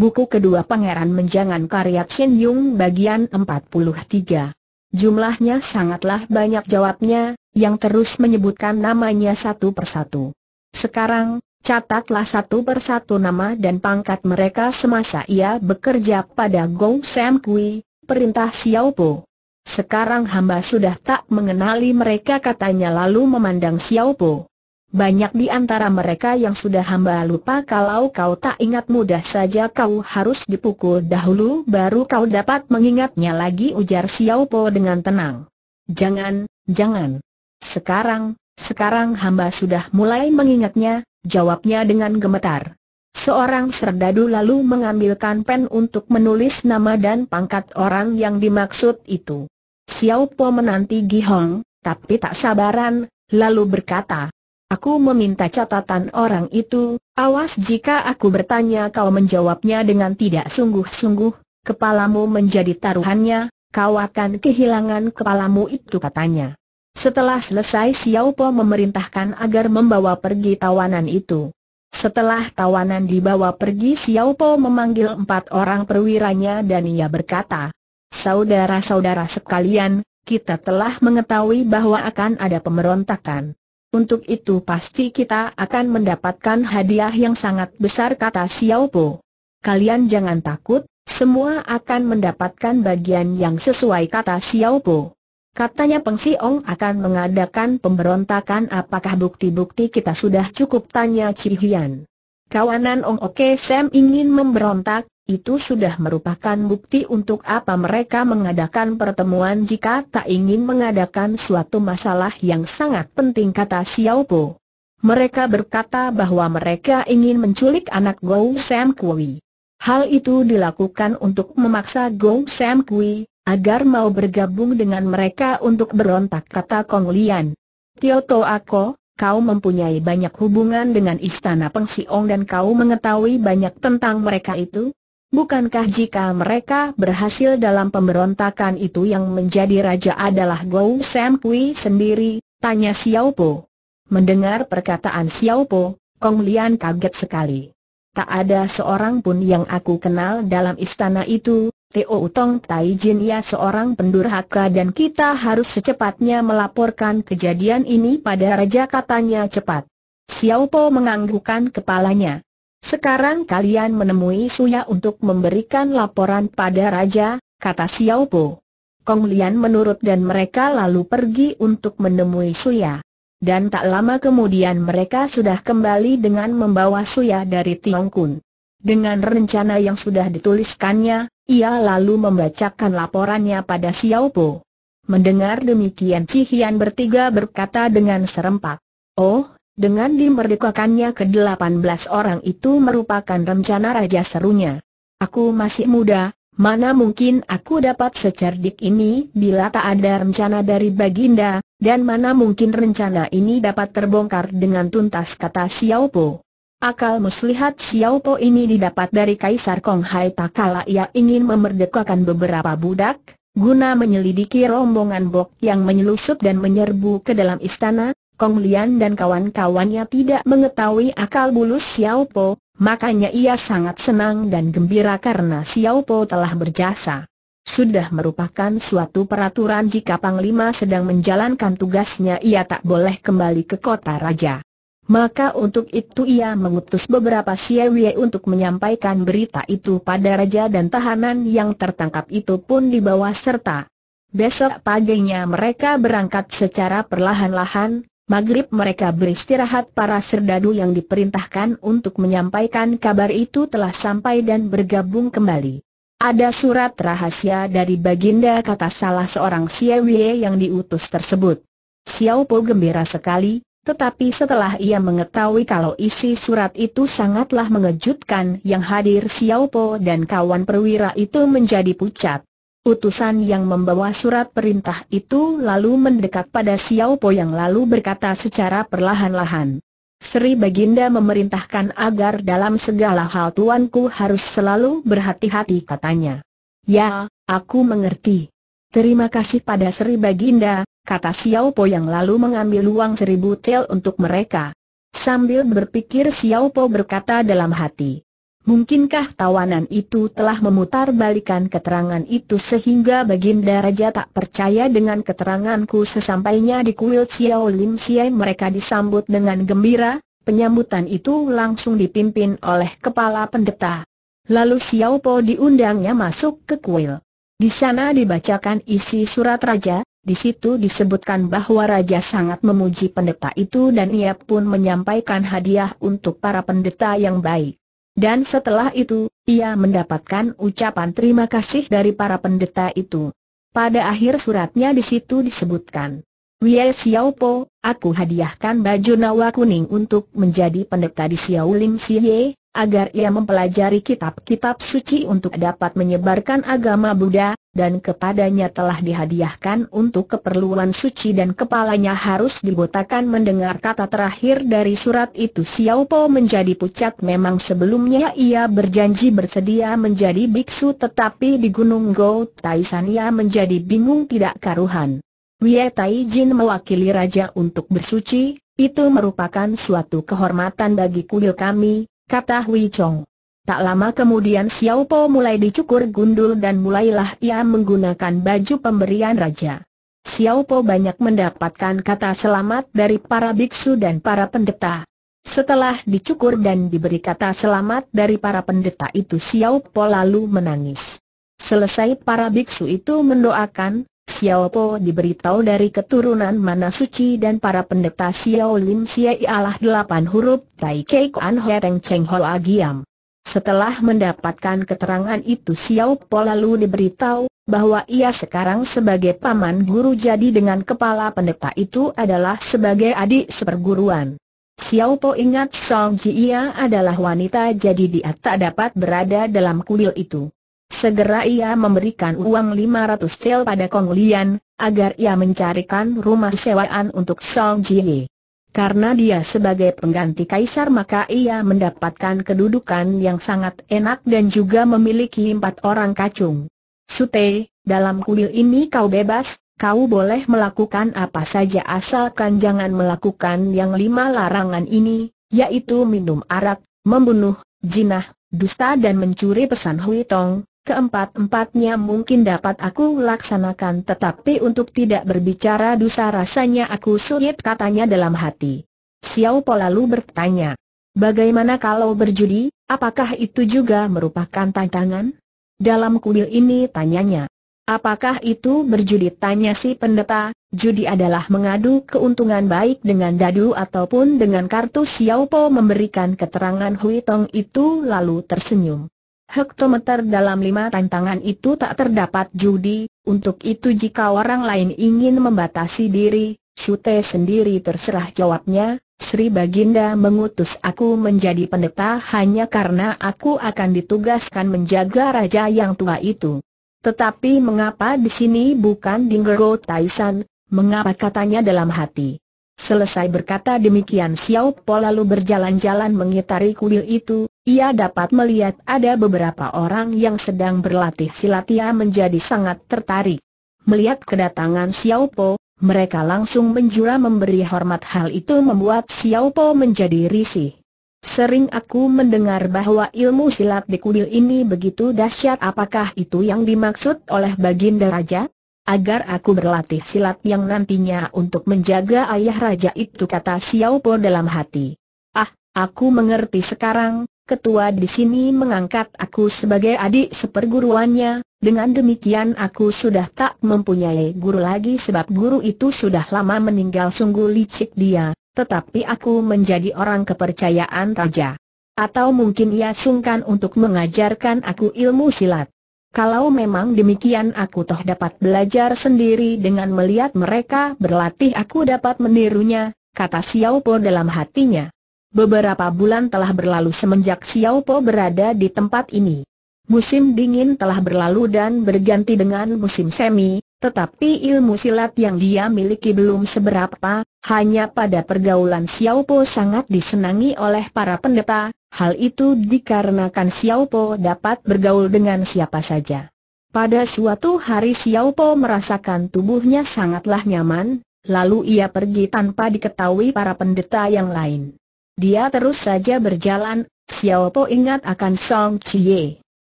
Buku kedua Pangeran Menjangan karya Chen Yung bagian 43. Jumlahnya sangatlah banyak jawabnya, yang terus menyebutkan namanya satu persatu. Sekarang, catatlah satu persatu nama dan pangkat mereka semasa ia bekerja pada Gong Sam Kui, perintah Xiao Po. Sekarang hamba sudah tak mengenali mereka katanya lalu memandang Xiao Po. Banyak di antara mereka yang sudah hamba lupa kalau kau tak ingat mudah saja kau harus dipukul dahulu baru kau dapat mengingatnya lagi ujar Xiao Po dengan tenang. Jangan, jangan. Sekarang, sekarang hamba sudah mulai mengingatnya, jawabnya dengan gemetar. Seorang serdadu lalu mengambilkan pen untuk menulis nama dan pangkat orang yang dimaksud itu. Xiao Po menanti Gihong, tapi tak sabaran, lalu berkata, Aku meminta catatan orang itu, awas jika aku bertanya kau menjawabnya dengan tidak sungguh-sungguh, kepalamu menjadi taruhannya, kau akan kehilangan kepalamu itu katanya. Setelah selesai Xiao Po memerintahkan agar membawa pergi tawanan itu. Setelah tawanan dibawa pergi Xiao Po memanggil empat orang perwiranya dan ia berkata, Saudara-saudara sekalian, kita telah mengetahui bahwa akan ada pemberontakan. Untuk itu pasti kita akan mendapatkan hadiah yang sangat besar kata Xiao Po. Kalian jangan takut, semua akan mendapatkan bagian yang sesuai kata Xiao Po. Katanya Peng Siong akan mengadakan pemberontakan apakah bukti-bukti kita sudah cukup tanya Cihian. Kawanan Ong Oke Sam ingin memberontak, itu sudah merupakan bukti untuk apa mereka mengadakan pertemuan jika tak ingin mengadakan suatu masalah yang sangat penting kata Xiao Po. Mereka berkata bahwa mereka ingin menculik anak Gou Sam Kui. Hal itu dilakukan untuk memaksa Gou Sam Kui, agar mau bergabung dengan mereka untuk berontak kata Kong Lian. Tio To Ako, kau mempunyai banyak hubungan dengan istana Peng Siong dan kau mengetahui banyak tentang mereka itu? Bukankah jika mereka berhasil dalam pemberontakan itu yang menjadi raja adalah Gou Sam Pui sendiri? Tanya Xiao Po. Mendengar perkataan Xiao Po, Kong Lian kaget sekali. Tak ada seorang pun yang aku kenal dalam istana itu, Teo Utong Tai Jin ya seorang pendurhaka dan kita harus secepatnya melaporkan kejadian ini pada raja katanya cepat. Xiao Po menganggukkan kepalanya. Sekarang kalian menemui Suya untuk memberikan laporan pada Raja, kata Xiao Po. Kong Lian menurut dan mereka lalu pergi untuk menemui Suya. Dan tak lama kemudian mereka sudah kembali dengan membawa Suya dari Tiongkun. Dengan rencana yang sudah dituliskannya, ia lalu membacakan laporannya pada Xiao Po. Mendengar demikian Cihian bertiga berkata dengan serempak. Oh, dengan dimerdekakannya ke-18 orang itu merupakan rencana raja serunya. Aku masih muda, mana mungkin aku dapat secerdik ini bila tak ada rencana dari Baginda, dan mana mungkin rencana ini dapat terbongkar dengan tuntas kata Xiao Po. Akal muslihat Xiao Po ini didapat dari Kaisar Kong Hai Takala kala ia ingin memerdekakan beberapa budak, guna menyelidiki rombongan Bok yang menyelusup dan menyerbu ke dalam istana, Kong Lian dan kawan-kawannya tidak mengetahui akal bulus Xiao Po, makanya ia sangat senang dan gembira karena Xiao Po telah berjasa. Sudah merupakan suatu peraturan jika Panglima sedang menjalankan tugasnya ia tak boleh kembali ke kota raja. Maka untuk itu ia mengutus beberapa siewie untuk menyampaikan berita itu pada raja dan tahanan yang tertangkap itu pun dibawa serta. Besok paginya mereka berangkat secara perlahan-lahan, Maghrib mereka beristirahat para serdadu yang diperintahkan untuk menyampaikan kabar itu telah sampai dan bergabung kembali. Ada surat rahasia dari Baginda kata salah seorang Siawie yang diutus tersebut. Xiao Po gembira sekali, tetapi setelah ia mengetahui kalau isi surat itu sangatlah mengejutkan yang hadir Xiao Po dan kawan perwira itu menjadi pucat. Utusan yang membawa surat perintah itu lalu mendekat pada Xiao Po yang lalu berkata secara perlahan-lahan. Sri Baginda memerintahkan agar dalam segala hal tuanku harus selalu berhati-hati katanya. Ya, aku mengerti. Terima kasih pada Sri Baginda, kata Xiao Po yang lalu mengambil uang seribu tel untuk mereka. Sambil berpikir Xiao Po berkata dalam hati, Mungkinkah tawanan itu telah memutar balikan keterangan itu sehingga Baginda Raja tak percaya dengan keteranganku sesampainya di kuil Xiao Lim Xie mereka disambut dengan gembira, penyambutan itu langsung dipimpin oleh kepala pendeta. Lalu Xiao Po diundangnya masuk ke kuil. Di sana dibacakan isi surat raja, di situ disebutkan bahwa raja sangat memuji pendeta itu dan ia pun menyampaikan hadiah untuk para pendeta yang baik. Dan setelah itu, ia mendapatkan ucapan terima kasih dari para pendeta itu. Pada akhir suratnya di situ disebutkan, Wei Xiaopo, aku hadiahkan baju nawa kuning untuk menjadi pendeta di Xiaolim Xie, agar ia mempelajari kitab-kitab suci untuk dapat menyebarkan agama Buddha, dan kepadanya telah dihadiahkan untuk keperluan suci dan kepalanya harus dibotakan mendengar kata terakhir dari surat itu Xiao Po menjadi pucat memang sebelumnya ia berjanji bersedia menjadi biksu tetapi di Gunung Go Taishan ia menjadi bingung tidak karuhan. Wie Tai Jin mewakili raja untuk bersuci, itu merupakan suatu kehormatan bagi kuil kami, kata Hui Chong. Tak lama kemudian Xiao Po mulai dicukur gundul dan mulailah ia menggunakan baju pemberian raja. Xiao Po banyak mendapatkan kata selamat dari para biksu dan para pendeta. Setelah dicukur dan diberi kata selamat dari para pendeta itu Xiao Po lalu menangis. Selesai para biksu itu mendoakan, Xiao Po diberitahu dari keturunan mana suci dan para pendeta Xiao Lim Sia ialah delapan huruf Tai Kei Kuan Hereng Cheng Hol Agiam. Setelah mendapatkan keterangan itu Xiao Po lalu diberitahu bahwa ia sekarang sebagai paman guru jadi dengan kepala pendeta itu adalah sebagai adik seperguruan. Xiao Po ingat Song Ji ia adalah wanita jadi dia tak dapat berada dalam kuil itu. Segera ia memberikan uang 500 tel pada Kong Lian, agar ia mencarikan rumah sewaan untuk Song Ji karena dia sebagai pengganti kaisar maka ia mendapatkan kedudukan yang sangat enak dan juga memiliki empat orang kacung. Sute, dalam kuil ini kau bebas, kau boleh melakukan apa saja asalkan jangan melakukan yang lima larangan ini, yaitu minum arak, membunuh, jinah, dusta dan mencuri pesan Hui Tong, Keempat-empatnya mungkin dapat aku laksanakan tetapi untuk tidak berbicara dosa rasanya aku sulit katanya dalam hati. Xiao Po lalu bertanya, bagaimana kalau berjudi, apakah itu juga merupakan tantangan? Dalam kuil ini tanyanya. Apakah itu berjudi tanya si pendeta, judi adalah mengadu keuntungan baik dengan dadu ataupun dengan kartu Xiao Po memberikan keterangan Hui Tong itu lalu tersenyum. Hektometer dalam lima tantangan itu tak terdapat judi, untuk itu jika orang lain ingin membatasi diri, Sute sendiri terserah jawabnya, Sri Baginda mengutus aku menjadi pendeta hanya karena aku akan ditugaskan menjaga raja yang tua itu. Tetapi mengapa di sini bukan Dinggo Taisan, mengapa katanya dalam hati. Selesai berkata demikian Xiao Po lalu berjalan-jalan mengitari kuil itu, ia dapat melihat ada beberapa orang yang sedang berlatih silat ia menjadi sangat tertarik. Melihat kedatangan Xiao Po, mereka langsung menjura memberi hormat hal itu membuat Xiao Po menjadi risih. Sering aku mendengar bahwa ilmu silat di kuil ini begitu dahsyat apakah itu yang dimaksud oleh Baginda Raja? agar aku berlatih silat yang nantinya untuk menjaga ayah raja itu kata Xiao Po dalam hati. Ah, aku mengerti sekarang, ketua di sini mengangkat aku sebagai adik seperguruannya, dengan demikian aku sudah tak mempunyai guru lagi sebab guru itu sudah lama meninggal sungguh licik dia, tetapi aku menjadi orang kepercayaan raja. Atau mungkin ia sungkan untuk mengajarkan aku ilmu silat. Kalau memang demikian aku toh dapat belajar sendiri dengan melihat mereka berlatih aku dapat menirunya, kata Xiao Po dalam hatinya. Beberapa bulan telah berlalu semenjak Xiao Po berada di tempat ini. Musim dingin telah berlalu dan berganti dengan musim semi, tetapi ilmu silat yang dia miliki belum seberapa, hanya pada pergaulan Xiao Po sangat disenangi oleh para pendeta, Hal itu dikarenakan Xiao Po dapat bergaul dengan siapa saja. Pada suatu hari Xiao Po merasakan tubuhnya sangatlah nyaman, lalu ia pergi tanpa diketahui para pendeta yang lain. Dia terus saja berjalan, Xiao Po ingat akan Song Chie.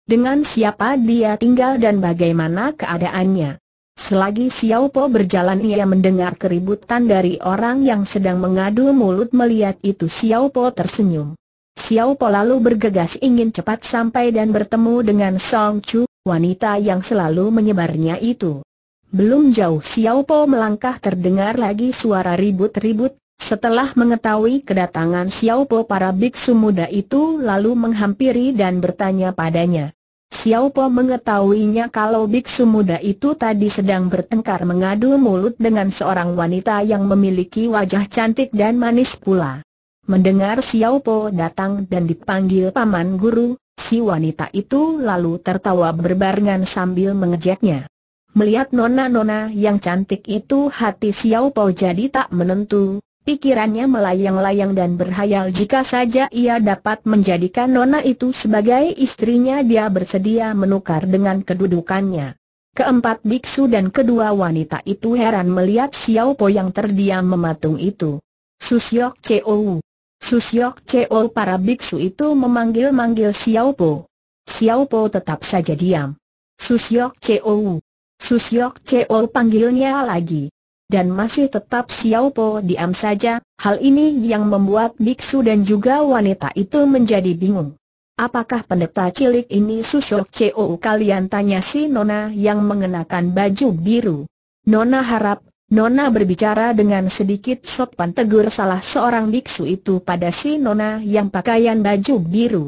Dengan siapa dia tinggal dan bagaimana keadaannya. Selagi Xiao Po berjalan ia mendengar keributan dari orang yang sedang mengadu mulut melihat itu Xiao Po tersenyum. Xiao Po lalu bergegas ingin cepat sampai dan bertemu dengan Song Chu, wanita yang selalu menyebarnya itu. Belum jauh Xiao Po melangkah terdengar lagi suara ribut-ribut, setelah mengetahui kedatangan Xiao Po para biksu muda itu lalu menghampiri dan bertanya padanya. Xiao Po mengetahuinya kalau biksu muda itu tadi sedang bertengkar mengadu mulut dengan seorang wanita yang memiliki wajah cantik dan manis pula. Mendengar Xiao Po datang dan dipanggil paman guru, si wanita itu lalu tertawa berbarengan sambil mengejeknya. Melihat nona-nona yang cantik itu hati Xiao Po jadi tak menentu, pikirannya melayang-layang dan berhayal jika saja ia dapat menjadikan nona itu sebagai istrinya dia bersedia menukar dengan kedudukannya. Keempat biksu dan kedua wanita itu heran melihat Xiao Po yang terdiam mematung itu. Susyok Chou Susyok Cheo para biksu itu memanggil-manggil Xiao Po. Xiao Po tetap saja diam. Susyok Cheo. Susyok Cheo panggilnya lagi. Dan masih tetap Xiao Po diam saja, hal ini yang membuat biksu dan juga wanita itu menjadi bingung. Apakah pendeta cilik ini Susyok Cheo kalian tanya si Nona yang mengenakan baju biru. Nona harap Nona berbicara dengan sedikit sopan tegur salah seorang biksu itu pada si Nona yang pakaian baju biru.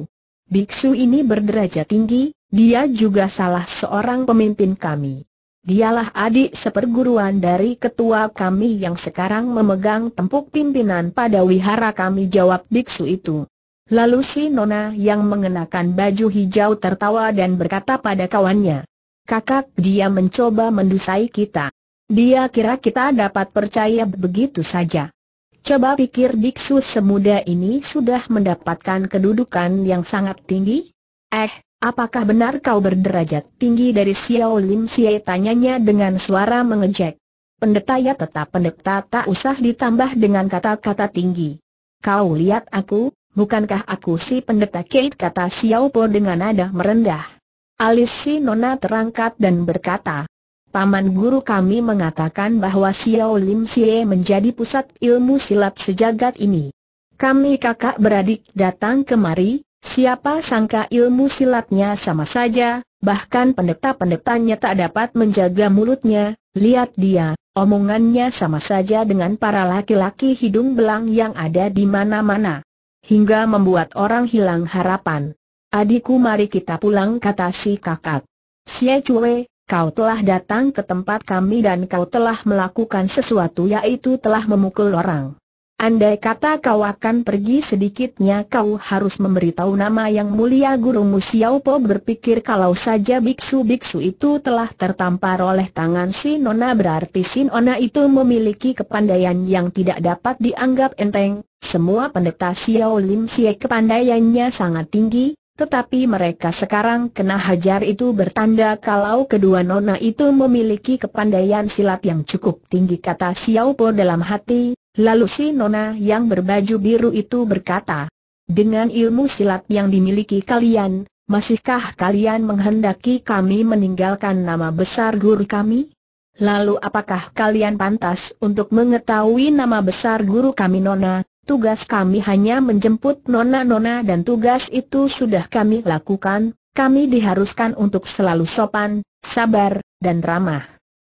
Biksu ini berderajat tinggi, dia juga salah seorang pemimpin kami. Dialah adik seperguruan dari ketua kami yang sekarang memegang tempuk pimpinan pada wihara kami jawab biksu itu. Lalu si Nona yang mengenakan baju hijau tertawa dan berkata pada kawannya, Kakak dia mencoba mendusai kita. Dia kira kita dapat percaya begitu saja. Coba pikir biksu semuda ini sudah mendapatkan kedudukan yang sangat tinggi? Eh, apakah benar kau berderajat tinggi dari Xiao Lim Xie? Tanyanya dengan suara mengejek. Pendeta ya tetap pendeta tak usah ditambah dengan kata-kata tinggi. Kau lihat aku, bukankah aku si pendeta Kate kata Xiao Po dengan nada merendah. Alis si nona terangkat dan berkata, Paman guru kami mengatakan bahwa Xiao Lim Xie menjadi pusat ilmu silat sejagat ini. Kami kakak beradik datang kemari, siapa sangka ilmu silatnya sama saja, bahkan pendeta-pendetanya tak dapat menjaga mulutnya, lihat dia, omongannya sama saja dengan para laki-laki hidung belang yang ada di mana-mana. Hingga membuat orang hilang harapan. Adikku mari kita pulang kata si kakak. Xie Chue, Kau telah datang ke tempat kami dan kau telah melakukan sesuatu yaitu telah memukul orang. Andai kata kau akan pergi sedikitnya kau harus memberitahu nama yang mulia Guru Xiaopo berpikir kalau saja biksu-biksu itu telah tertampar oleh tangan si Nona berarti si Nona itu memiliki kepandaian yang tidak dapat dianggap enteng, semua pendeta Xiao Lim Sie kepandaiannya sangat tinggi, tetapi mereka sekarang kena hajar itu bertanda kalau kedua nona itu memiliki kepandaian silat yang cukup tinggi kata Xiao Po dalam hati, lalu si nona yang berbaju biru itu berkata, dengan ilmu silat yang dimiliki kalian, masihkah kalian menghendaki kami meninggalkan nama besar guru kami? Lalu apakah kalian pantas untuk mengetahui nama besar guru kami Nona? tugas kami hanya menjemput nona-nona dan tugas itu sudah kami lakukan, kami diharuskan untuk selalu sopan, sabar, dan ramah.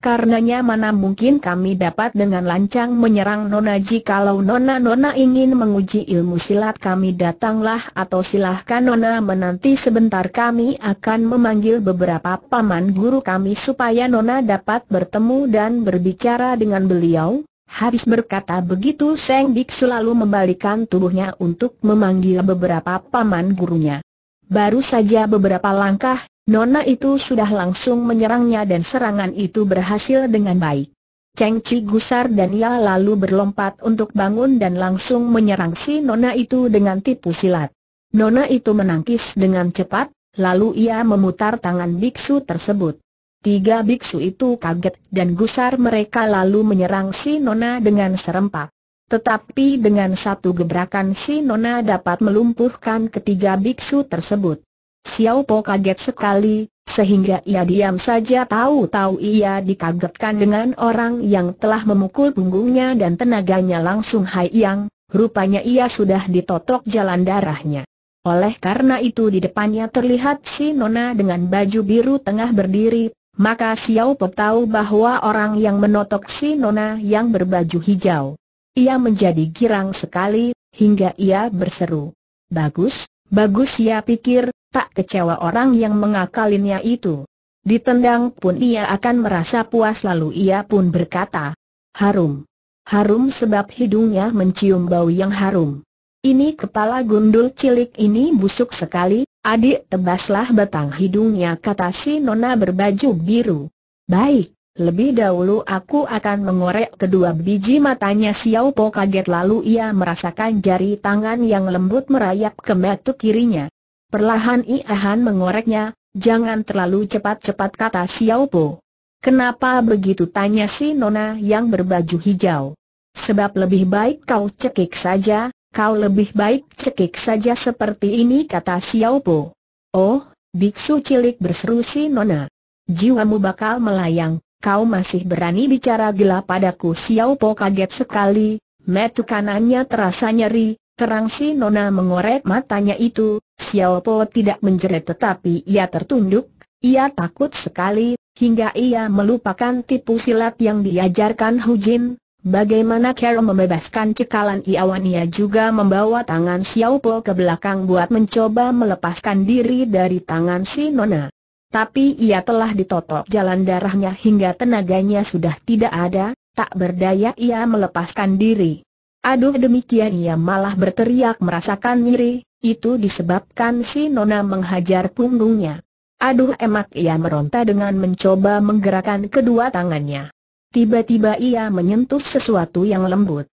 Karenanya mana mungkin kami dapat dengan lancang menyerang Nona jikalau Nona-Nona ingin menguji ilmu silat kami datanglah atau silahkan Nona menanti sebentar kami akan memanggil beberapa paman guru kami supaya Nona dapat bertemu dan berbicara dengan beliau, Habis berkata begitu Seng Dik selalu membalikan tubuhnya untuk memanggil beberapa paman gurunya. Baru saja beberapa langkah, Nona itu sudah langsung menyerangnya dan serangan itu berhasil dengan baik. Cheng Chi gusar dan ia lalu berlompat untuk bangun dan langsung menyerang si Nona itu dengan tipu silat. Nona itu menangkis dengan cepat, lalu ia memutar tangan biksu tersebut. Tiga biksu itu kaget dan gusar mereka lalu menyerang si Nona dengan serempak. Tetapi dengan satu gebrakan si Nona dapat melumpuhkan ketiga biksu tersebut. Xiao Po kaget sekali, sehingga ia diam saja tahu-tahu ia dikagetkan dengan orang yang telah memukul punggungnya dan tenaganya langsung hai yang, rupanya ia sudah ditotok jalan darahnya. Oleh karena itu di depannya terlihat si Nona dengan baju biru tengah berdiri, maka Xiao Pe tahu bahwa orang yang menotok si Nona yang berbaju hijau. Ia menjadi girang sekali, hingga ia berseru. Bagus, bagus ia pikir, tak kecewa orang yang mengakalinya itu. Ditendang pun ia akan merasa puas lalu ia pun berkata, harum. Harum sebab hidungnya mencium bau yang harum. Ini kepala gundul cilik ini busuk sekali, Adik tebaslah batang hidungnya kata si nona berbaju biru. Baik, lebih dahulu aku akan mengorek kedua biji matanya Xiao Po kaget lalu ia merasakan jari tangan yang lembut merayap ke mata kirinya. Perlahan Iahan mengoreknya, jangan terlalu cepat-cepat kata Xiao Po. Kenapa begitu tanya si Nona yang berbaju hijau? Sebab lebih baik kau cekik saja, Kau lebih baik cekik saja seperti ini kata Xiao Po. Oh, biksu cilik berseru si Nona. Jiwamu bakal melayang, kau masih berani bicara gila padaku Xiao Po kaget sekali, metu kanannya terasa nyeri, terang si Nona mengorek matanya itu, Xiao Po tidak menjerit tetapi ia tertunduk, ia takut sekali, hingga ia melupakan tipu silat yang diajarkan Hu Jin, Bagaimana Carol membebaskan cekalan Iawan ia juga membawa tangan Xiao Po ke belakang buat mencoba melepaskan diri dari tangan si Nona. Tapi ia telah ditotok jalan darahnya hingga tenaganya sudah tidak ada, tak berdaya ia melepaskan diri. Aduh demikian ia malah berteriak merasakan nyeri, itu disebabkan si Nona menghajar punggungnya. Aduh emak ia meronta dengan mencoba menggerakkan kedua tangannya. Tiba-tiba ia menyentuh sesuatu yang lembut.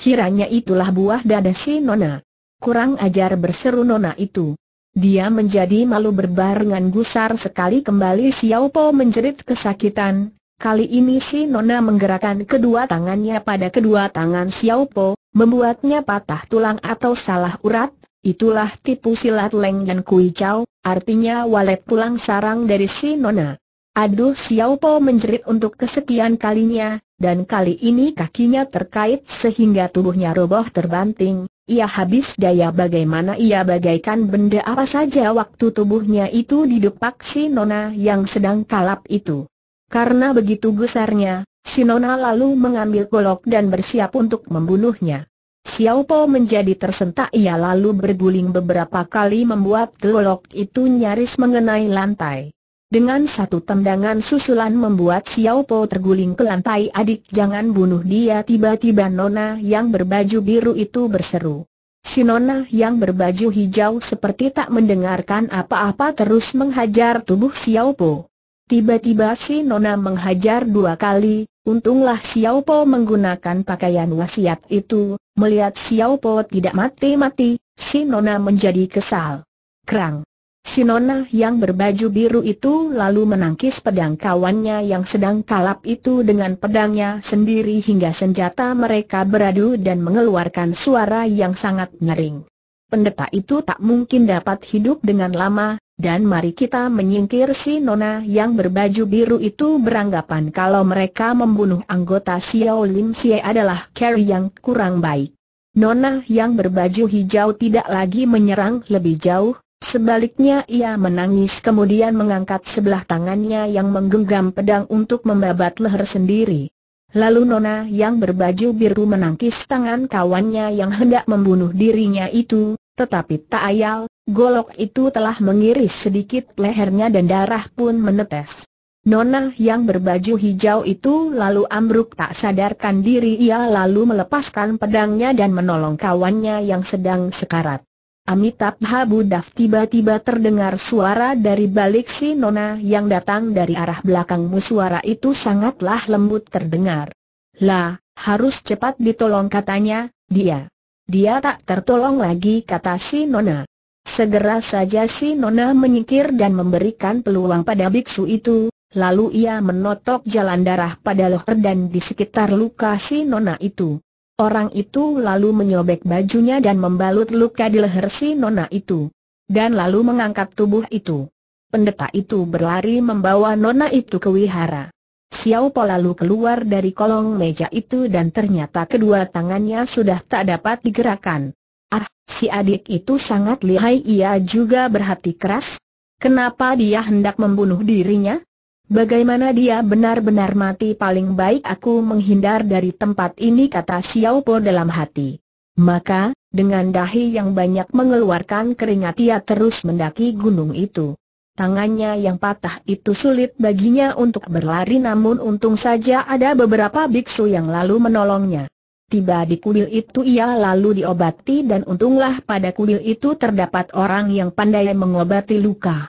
Kiranya itulah buah dada si Nona. Kurang ajar berseru Nona itu. Dia menjadi malu berbarengan gusar sekali kembali Xiao Po menjerit kesakitan. Kali ini si Nona menggerakkan kedua tangannya pada kedua tangan Xiao Po, membuatnya patah tulang atau salah urat. Itulah tipu silat Leng dan Kui Chow, artinya walet pulang sarang dari si Nona. Aduh Xiao Po menjerit untuk kesekian kalinya, dan kali ini kakinya terkait sehingga tubuhnya roboh terbanting. Ia habis daya bagaimana ia bagaikan benda apa saja waktu tubuhnya itu didepak si Nona yang sedang kalap itu. Karena begitu besarnya, si Nona lalu mengambil golok dan bersiap untuk membunuhnya. Xiao Po menjadi tersentak ia lalu berguling beberapa kali membuat golok itu nyaris mengenai lantai. Dengan satu tendangan susulan membuat Xiao Po terguling ke lantai adik jangan bunuh dia tiba-tiba Nona yang berbaju biru itu berseru. Si Nona yang berbaju hijau seperti tak mendengarkan apa-apa terus menghajar tubuh Xiao Po. Tiba-tiba si Nona menghajar dua kali, untunglah Xiao Po menggunakan pakaian wasiat itu, melihat Xiao Po tidak mati-mati, si Nona menjadi kesal. Kerang! Si Nona yang berbaju biru itu lalu menangkis pedang kawannya yang sedang kalap itu dengan pedangnya sendiri hingga senjata mereka beradu dan mengeluarkan suara yang sangat ngering. Pendeta itu tak mungkin dapat hidup dengan lama, dan mari kita menyingkir si Nona yang berbaju biru itu beranggapan kalau mereka membunuh anggota Xiao Lim Xie adalah Carrie yang kurang baik. Nona yang berbaju hijau tidak lagi menyerang lebih jauh, Sebaliknya ia menangis kemudian mengangkat sebelah tangannya yang menggenggam pedang untuk membabat leher sendiri. Lalu Nona yang berbaju biru menangkis tangan kawannya yang hendak membunuh dirinya itu, tetapi tak ayal, golok itu telah mengiris sedikit lehernya dan darah pun menetes. Nona yang berbaju hijau itu lalu ambruk tak sadarkan diri ia lalu melepaskan pedangnya dan menolong kawannya yang sedang sekarat. Amitabha Budaf tiba-tiba terdengar suara dari balik si Nona yang datang dari arah belakangmu suara itu sangatlah lembut terdengar. Lah, harus cepat ditolong katanya, dia. Dia tak tertolong lagi kata si Nona. Segera saja si Nona menyingkir dan memberikan peluang pada biksu itu, lalu ia menotok jalan darah pada leher dan di sekitar luka si Nona itu. Orang itu lalu menyobek bajunya dan membalut luka di leher si nona itu. Dan lalu mengangkat tubuh itu. Pendeta itu berlari membawa nona itu ke wihara. Xiao Po lalu keluar dari kolong meja itu dan ternyata kedua tangannya sudah tak dapat digerakkan. Ah, si adik itu sangat lihai ia juga berhati keras. Kenapa dia hendak membunuh dirinya? Bagaimana dia benar-benar mati paling baik aku menghindar dari tempat ini kata Xiao Po dalam hati. Maka, dengan dahi yang banyak mengeluarkan keringat ia terus mendaki gunung itu. Tangannya yang patah itu sulit baginya untuk berlari namun untung saja ada beberapa biksu yang lalu menolongnya. Tiba di kuil itu ia lalu diobati dan untunglah pada kuil itu terdapat orang yang pandai mengobati luka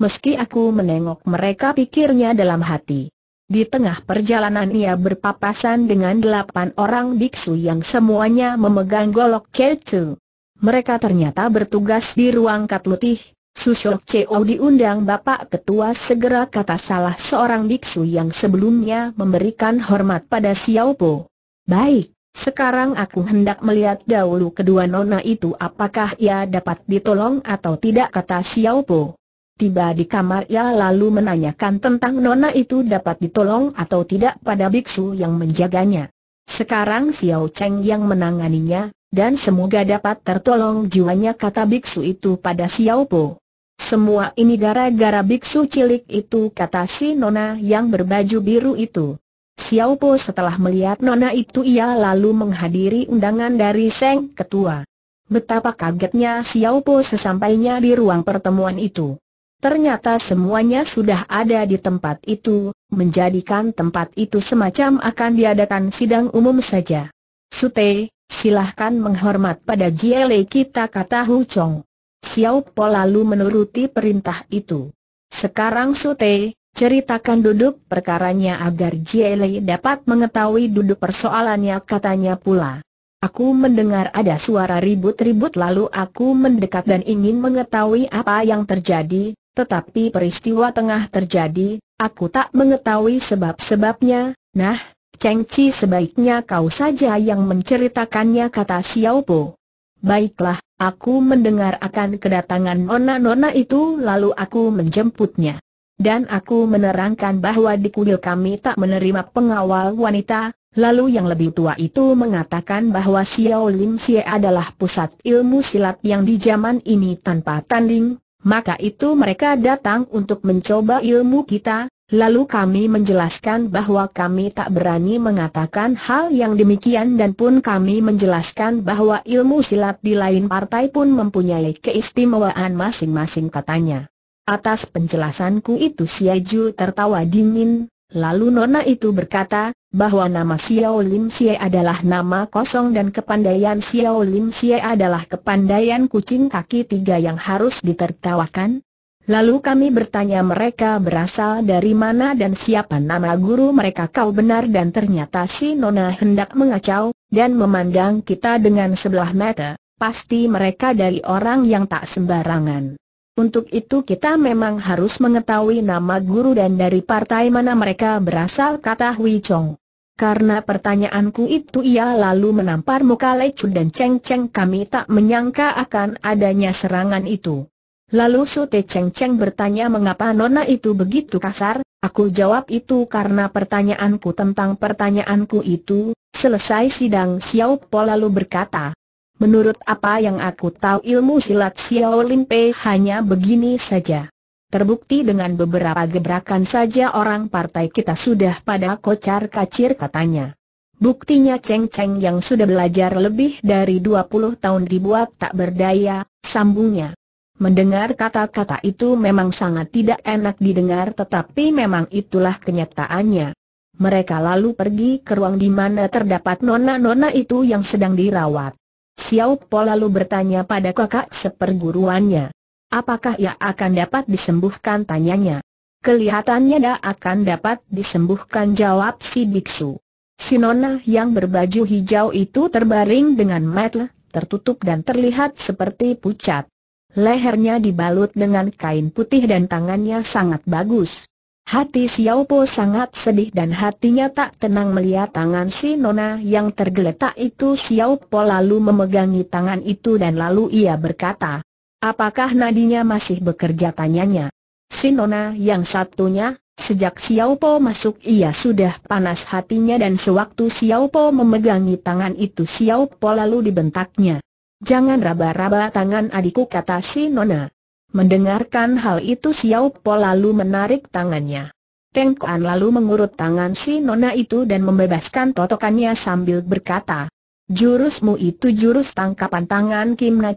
meski aku menengok mereka pikirnya dalam hati. Di tengah perjalanan ia berpapasan dengan delapan orang biksu yang semuanya memegang golok kecu. Mereka ternyata bertugas di ruang katlutih. Susok CO diundang Bapak Ketua segera kata salah seorang biksu yang sebelumnya memberikan hormat pada Xiao Po. Baik, sekarang aku hendak melihat dahulu kedua nona itu apakah ia dapat ditolong atau tidak kata Xiao Po tiba di kamar ia lalu menanyakan tentang nona itu dapat ditolong atau tidak pada biksu yang menjaganya. Sekarang Xiao Cheng yang menanganinya, dan semoga dapat tertolong jiwanya kata biksu itu pada Xiao Po. Semua ini gara-gara biksu cilik itu kata si nona yang berbaju biru itu. Xiao Po setelah melihat nona itu ia lalu menghadiri undangan dari Seng Ketua. Betapa kagetnya Xiao Po sesampainya di ruang pertemuan itu. Ternyata semuanya sudah ada di tempat itu, menjadikan tempat itu semacam akan diadakan sidang umum saja. Sute, silahkan menghormat pada Jiele kita kata Hu Chong. Xiao Po lalu menuruti perintah itu. Sekarang Sute, ceritakan duduk perkaranya agar Jiele dapat mengetahui duduk persoalannya katanya pula. Aku mendengar ada suara ribut-ribut lalu aku mendekat dan ingin mengetahui apa yang terjadi, tetapi peristiwa tengah terjadi, aku tak mengetahui sebab-sebabnya, nah, Cheng Chi sebaiknya kau saja yang menceritakannya kata Xiao Po. Baiklah, aku mendengar akan kedatangan nona-nona itu lalu aku menjemputnya. Dan aku menerangkan bahwa di kuil kami tak menerima pengawal wanita, lalu yang lebih tua itu mengatakan bahwa Xiao Lim Xie adalah pusat ilmu silat yang di zaman ini tanpa tanding, maka itu mereka datang untuk mencoba ilmu kita, lalu kami menjelaskan bahwa kami tak berani mengatakan hal yang demikian dan pun kami menjelaskan bahwa ilmu silat di lain partai pun mempunyai keistimewaan masing-masing katanya. Atas penjelasanku itu Siaju tertawa dingin, lalu Nona itu berkata, bahwa nama Xiao Lim Xie adalah nama kosong dan kepandaian Xiao Lim Xie adalah kepandaian kucing kaki tiga yang harus ditertawakan? Lalu kami bertanya mereka berasal dari mana dan siapa nama guru mereka kau benar dan ternyata si Nona hendak mengacau, dan memandang kita dengan sebelah mata, pasti mereka dari orang yang tak sembarangan. Untuk itu kita memang harus mengetahui nama guru dan dari partai mana mereka berasal kata Hui Chong. Karena pertanyaanku itu ia lalu menampar muka Lecu dan ceng-ceng kami tak menyangka akan adanya serangan itu. Lalu Sute ceng-ceng bertanya mengapa nona itu begitu kasar, aku jawab itu karena pertanyaanku tentang pertanyaanku itu, selesai sidang Xiao Po lalu berkata. Menurut apa yang aku tahu ilmu silat Xiao Lin Pei hanya begini saja. Terbukti dengan beberapa gebrakan saja orang partai kita sudah pada kocar kacir katanya. Buktinya Cheng Cheng yang sudah belajar lebih dari 20 tahun dibuat tak berdaya, sambungnya. Mendengar kata-kata itu memang sangat tidak enak didengar tetapi memang itulah kenyataannya. Mereka lalu pergi ke ruang di mana terdapat nona-nona itu yang sedang dirawat. Xiao Po lalu bertanya pada kakak seperguruannya. Apakah ia akan dapat disembuhkan tanyanya? Kelihatannya dia akan dapat disembuhkan jawab si biksu. Si nona yang berbaju hijau itu terbaring dengan mata tertutup dan terlihat seperti pucat. Lehernya dibalut dengan kain putih dan tangannya sangat bagus. Hati Xiao Po sangat sedih dan hatinya tak tenang melihat tangan si nona yang tergeletak itu Xiao Po lalu memegangi tangan itu dan lalu ia berkata, Apakah nadinya masih bekerja tanyanya? Sinona yang satunya, sejak Xiao Po masuk ia sudah panas hatinya dan sewaktu Xiao Po memegangi tangan itu Xiao Po lalu dibentaknya. Jangan raba-raba tangan adikku kata Sinona. Mendengarkan hal itu Xiao Po lalu menarik tangannya. Teng Kuan lalu mengurut tangan si nona itu dan membebaskan totokannya sambil berkata, Jurusmu itu jurus tangkapan tangan Kim Na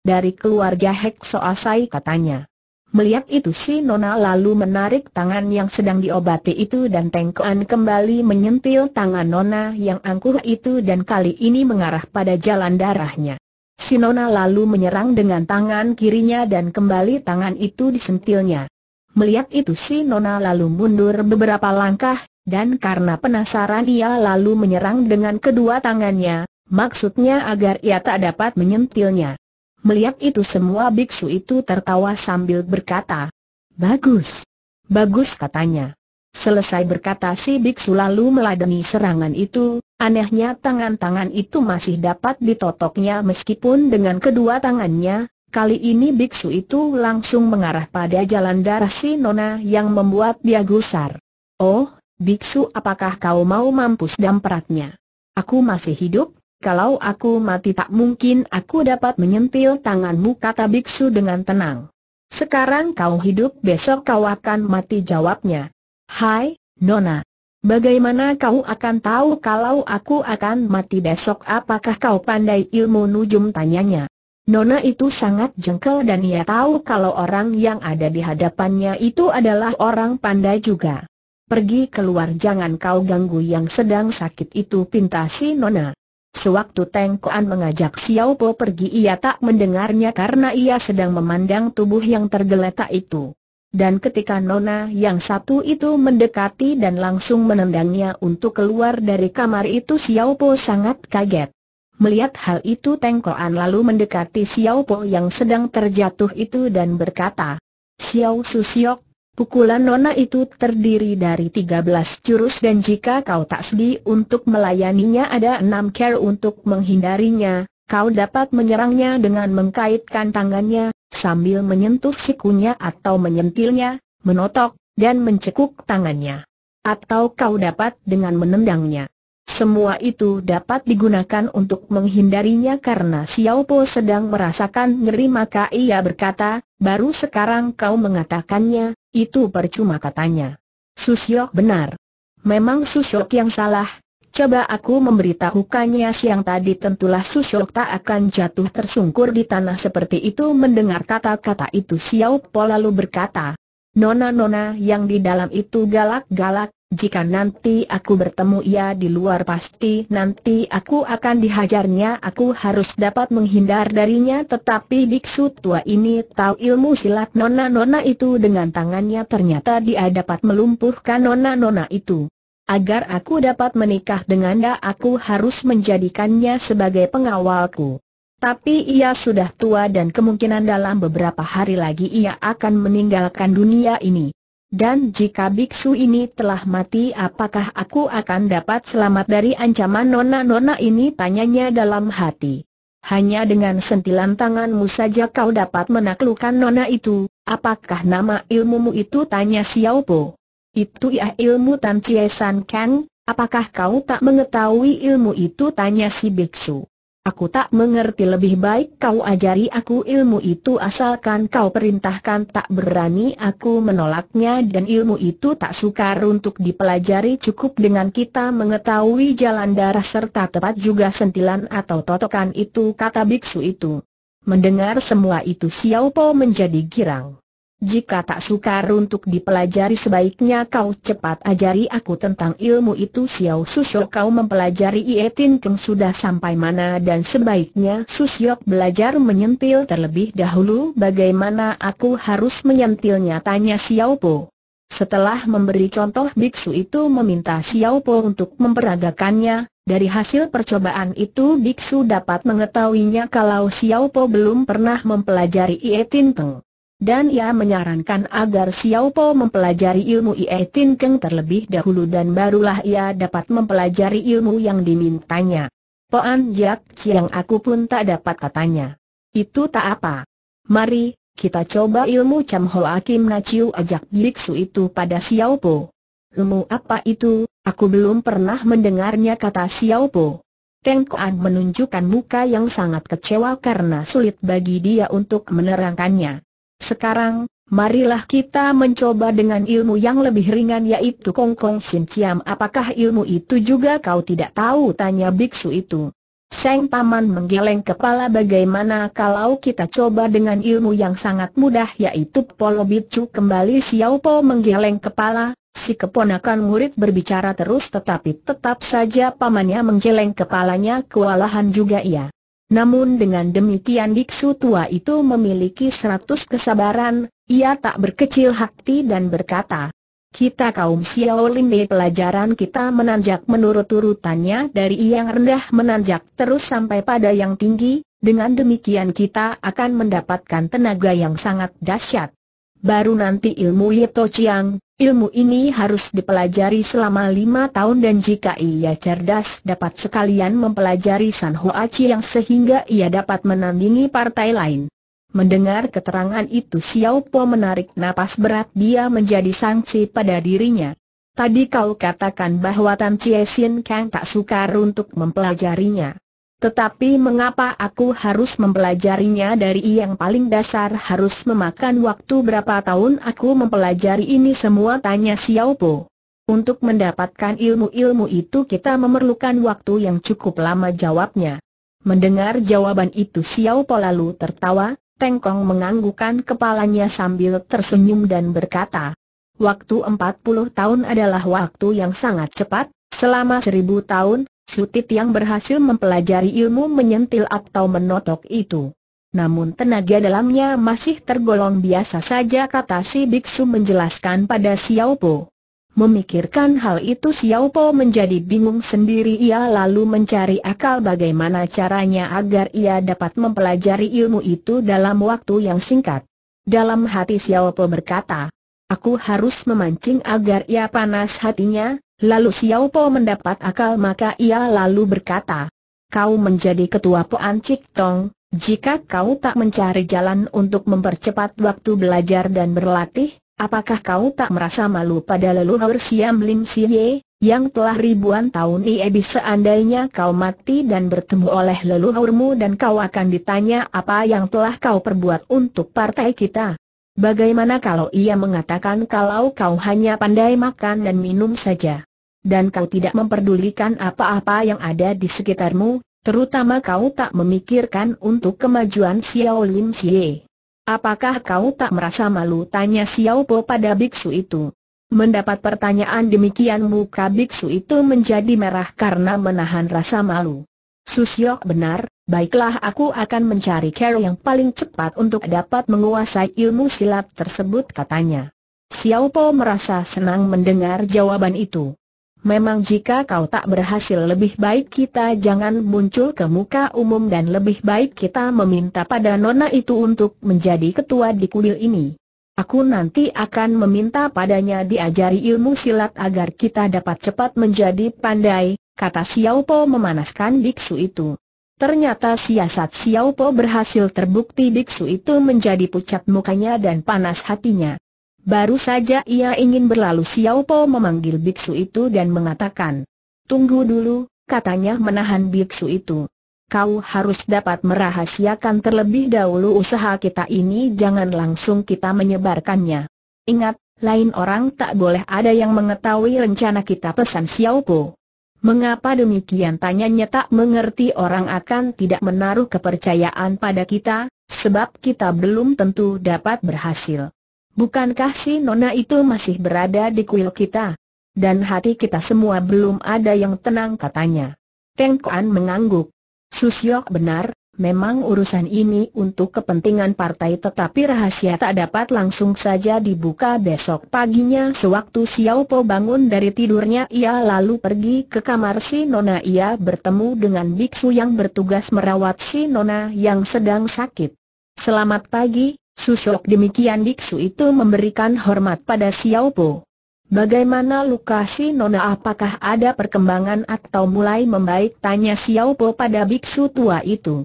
dari keluarga Hek Soasai katanya. Melihat itu si Nona lalu menarik tangan yang sedang diobati itu dan Tengkoan kembali menyentil tangan Nona yang angkuh itu dan kali ini mengarah pada jalan darahnya. Si Nona lalu menyerang dengan tangan kirinya dan kembali tangan itu disentilnya. Melihat itu si Nona lalu mundur beberapa langkah, dan karena penasaran ia lalu menyerang dengan kedua tangannya, maksudnya agar ia tak dapat menyentilnya. Melihat itu semua biksu itu tertawa sambil berkata, Bagus. Bagus katanya. Selesai berkata si biksu lalu meladeni serangan itu, anehnya tangan-tangan itu masih dapat ditotoknya meskipun dengan kedua tangannya, kali ini biksu itu langsung mengarah pada jalan darah si Nona yang membuat dia gusar. Oh, biksu apakah kau mau mampus dampratnya? Aku masih hidup, kalau aku mati tak mungkin aku dapat menyentil tanganmu kata biksu dengan tenang. Sekarang kau hidup besok kau akan mati jawabnya. Hai, Nona. Bagaimana kau akan tahu kalau aku akan mati besok apakah kau pandai ilmu nujum tanyanya. Nona itu sangat jengkel dan ia tahu kalau orang yang ada di hadapannya itu adalah orang pandai juga. Pergi keluar jangan kau ganggu yang sedang sakit itu pintasi Nona. Sewaktu Teng Koan mengajak Xiao Po pergi ia tak mendengarnya karena ia sedang memandang tubuh yang tergeletak itu. Dan ketika Nona yang satu itu mendekati dan langsung menendangnya untuk keluar dari kamar itu Xiao Po sangat kaget. Melihat hal itu Teng Koan lalu mendekati Xiao Po yang sedang terjatuh itu dan berkata, Xiao Su Siok, Pukulan Nona itu terdiri dari 13 jurus dan jika kau tak sedih untuk melayaninya ada 6 care untuk menghindarinya, kau dapat menyerangnya dengan mengkaitkan tangannya, sambil menyentuh sikunya atau menyentilnya, menotok, dan mencekuk tangannya. Atau kau dapat dengan menendangnya. Semua itu dapat digunakan untuk menghindarinya karena Xiao Po sedang merasakan ngeri maka ia berkata, baru sekarang kau mengatakannya, itu percuma katanya. Susyok benar. Memang Susyok yang salah, Coba aku memberitahukannya siang tadi tentulah Susyok tak akan jatuh tersungkur di tanah seperti itu mendengar kata-kata itu Xiao Po lalu berkata, Nona-nona yang di dalam itu galak-galak, jika nanti aku bertemu ia di luar pasti nanti aku akan dihajarnya Aku harus dapat menghindar darinya tetapi biksu tua ini tahu ilmu silat nona-nona itu dengan tangannya Ternyata dia dapat melumpuhkan nona-nona itu Agar aku dapat menikah dengan dengannya aku harus menjadikannya sebagai pengawalku tapi ia sudah tua dan kemungkinan dalam beberapa hari lagi ia akan meninggalkan dunia ini. Dan jika biksu ini telah mati apakah aku akan dapat selamat dari ancaman nona-nona ini tanyanya dalam hati. Hanya dengan sentilan tanganmu saja kau dapat menaklukkan nona itu, apakah nama ilmumu itu tanya Xiao Po. Itu ya ilmu Tan Chiesan Kang, apakah kau tak mengetahui ilmu itu tanya si biksu. Aku tak mengerti lebih baik kau ajari aku ilmu itu asalkan kau perintahkan tak berani aku menolaknya dan ilmu itu tak sukar untuk dipelajari cukup dengan kita mengetahui jalan darah serta tepat juga sentilan atau totokan itu kata biksu itu. Mendengar semua itu Xiao Po menjadi girang. Jika tak sukar untuk dipelajari sebaiknya kau cepat ajari aku tentang ilmu itu Xiao Susyok kau mempelajari Ie Tin Keng sudah sampai mana dan sebaiknya Susyok belajar menyentil terlebih dahulu bagaimana aku harus menyentilnya tanya Xiao Po. Setelah memberi contoh biksu itu meminta Xiao Po untuk memperagakannya, dari hasil percobaan itu biksu dapat mengetahuinya kalau Xiao Po belum pernah mempelajari Ie Tin Keng dan ia menyarankan agar Xiao Po mempelajari ilmu Ie Tin Keng terlebih dahulu dan barulah ia dapat mempelajari ilmu yang dimintanya. An Jiak Chiang aku pun tak dapat katanya. Itu tak apa. Mari, kita coba ilmu Cham Ho Kim Na Chiu ajak biksu itu pada Xiao Po. Ilmu apa itu, aku belum pernah mendengarnya kata Xiao Po. Teng Koan menunjukkan muka yang sangat kecewa karena sulit bagi dia untuk menerangkannya. Sekarang, marilah kita mencoba dengan ilmu yang lebih ringan yaitu Kong Kong Sin Ciam Apakah ilmu itu juga kau tidak tahu? Tanya biksu itu Seng Paman menggeleng kepala bagaimana kalau kita coba dengan ilmu yang sangat mudah yaitu Polo Bicu kembali Xiao Po menggeleng kepala, si keponakan murid berbicara terus tetapi tetap saja pamannya menggeleng kepalanya kewalahan juga ia. Namun dengan demikian biksu tua itu memiliki seratus kesabaran, ia tak berkecil hati dan berkata, kita kaum Xiaolinde eh, pelajaran kita menanjak menurut urutannya dari yang rendah menanjak terus sampai pada yang tinggi, dengan demikian kita akan mendapatkan tenaga yang sangat dahsyat. Baru nanti ilmu Yito Chiang, Ilmu ini harus dipelajari selama lima tahun dan jika ia cerdas dapat sekalian mempelajari San Hoa yang sehingga ia dapat menandingi partai lain. Mendengar keterangan itu Xiao Po menarik napas berat dia menjadi sanksi pada dirinya. Tadi kau katakan bahwa Tan Chie Sin Kang tak sukar untuk mempelajarinya. Tetapi mengapa aku harus mempelajarinya dari yang paling dasar harus memakan waktu berapa tahun aku mempelajari ini semua tanya Xiao Po. Untuk mendapatkan ilmu-ilmu itu kita memerlukan waktu yang cukup lama jawabnya. Mendengar jawaban itu Xiao Po lalu tertawa, Tengkong menganggukan kepalanya sambil tersenyum dan berkata, Waktu 40 tahun adalah waktu yang sangat cepat, selama seribu tahun, Sutit yang berhasil mempelajari ilmu menyentil atau menotok itu. Namun tenaga dalamnya masih tergolong biasa saja kata si biksu menjelaskan pada Xiao Po. Memikirkan hal itu Xiao Po menjadi bingung sendiri ia lalu mencari akal bagaimana caranya agar ia dapat mempelajari ilmu itu dalam waktu yang singkat. Dalam hati Xiao Po berkata, Aku harus memancing agar ia panas hatinya, lalu Xiao Po mendapat akal maka ia lalu berkata, Kau menjadi ketua Poan Cik Tong, jika kau tak mencari jalan untuk mempercepat waktu belajar dan berlatih, apakah kau tak merasa malu pada leluhur Siam Lim Siye, yang telah ribuan tahun ia bisa seandainya kau mati dan bertemu oleh leluhurmu dan kau akan ditanya apa yang telah kau perbuat untuk partai kita. Bagaimana kalau ia mengatakan kalau kau hanya pandai makan dan minum saja? Dan kau tidak memperdulikan apa-apa yang ada di sekitarmu, terutama kau tak memikirkan untuk kemajuan Xiao Lim Xie. Apakah kau tak merasa malu? Tanya Xiao Po pada biksu itu. Mendapat pertanyaan demikian muka biksu itu menjadi merah karena menahan rasa malu. Susiok benar, Baiklah aku akan mencari cara yang paling cepat untuk dapat menguasai ilmu silat tersebut katanya. Xiao Po merasa senang mendengar jawaban itu. Memang jika kau tak berhasil lebih baik kita jangan muncul ke muka umum dan lebih baik kita meminta pada Nona itu untuk menjadi ketua di kuil ini. Aku nanti akan meminta padanya diajari ilmu silat agar kita dapat cepat menjadi pandai, kata Xiao Po memanaskan biksu itu. Ternyata siasat Xiao Po berhasil terbukti biksu itu menjadi pucat mukanya dan panas hatinya. Baru saja ia ingin berlalu Xiao Po memanggil biksu itu dan mengatakan, Tunggu dulu, katanya menahan biksu itu. Kau harus dapat merahasiakan terlebih dahulu usaha kita ini jangan langsung kita menyebarkannya. Ingat, lain orang tak boleh ada yang mengetahui rencana kita pesan Xiao Po. Mengapa demikian tanyanya tak mengerti orang akan tidak menaruh kepercayaan pada kita, sebab kita belum tentu dapat berhasil. Bukankah si Nona itu masih berada di kuil kita? Dan hati kita semua belum ada yang tenang katanya. Tengkuan mengangguk. Susyok benar, Memang urusan ini untuk kepentingan partai tetapi rahasia tak dapat langsung saja dibuka besok paginya sewaktu Xiao Po bangun dari tidurnya ia lalu pergi ke kamar si Nona ia bertemu dengan biksu yang bertugas merawat si Nona yang sedang sakit. Selamat pagi, susok demikian biksu itu memberikan hormat pada Xiao Po. Bagaimana luka si Nona apakah ada perkembangan atau mulai membaik tanya Xiao Po pada biksu tua itu.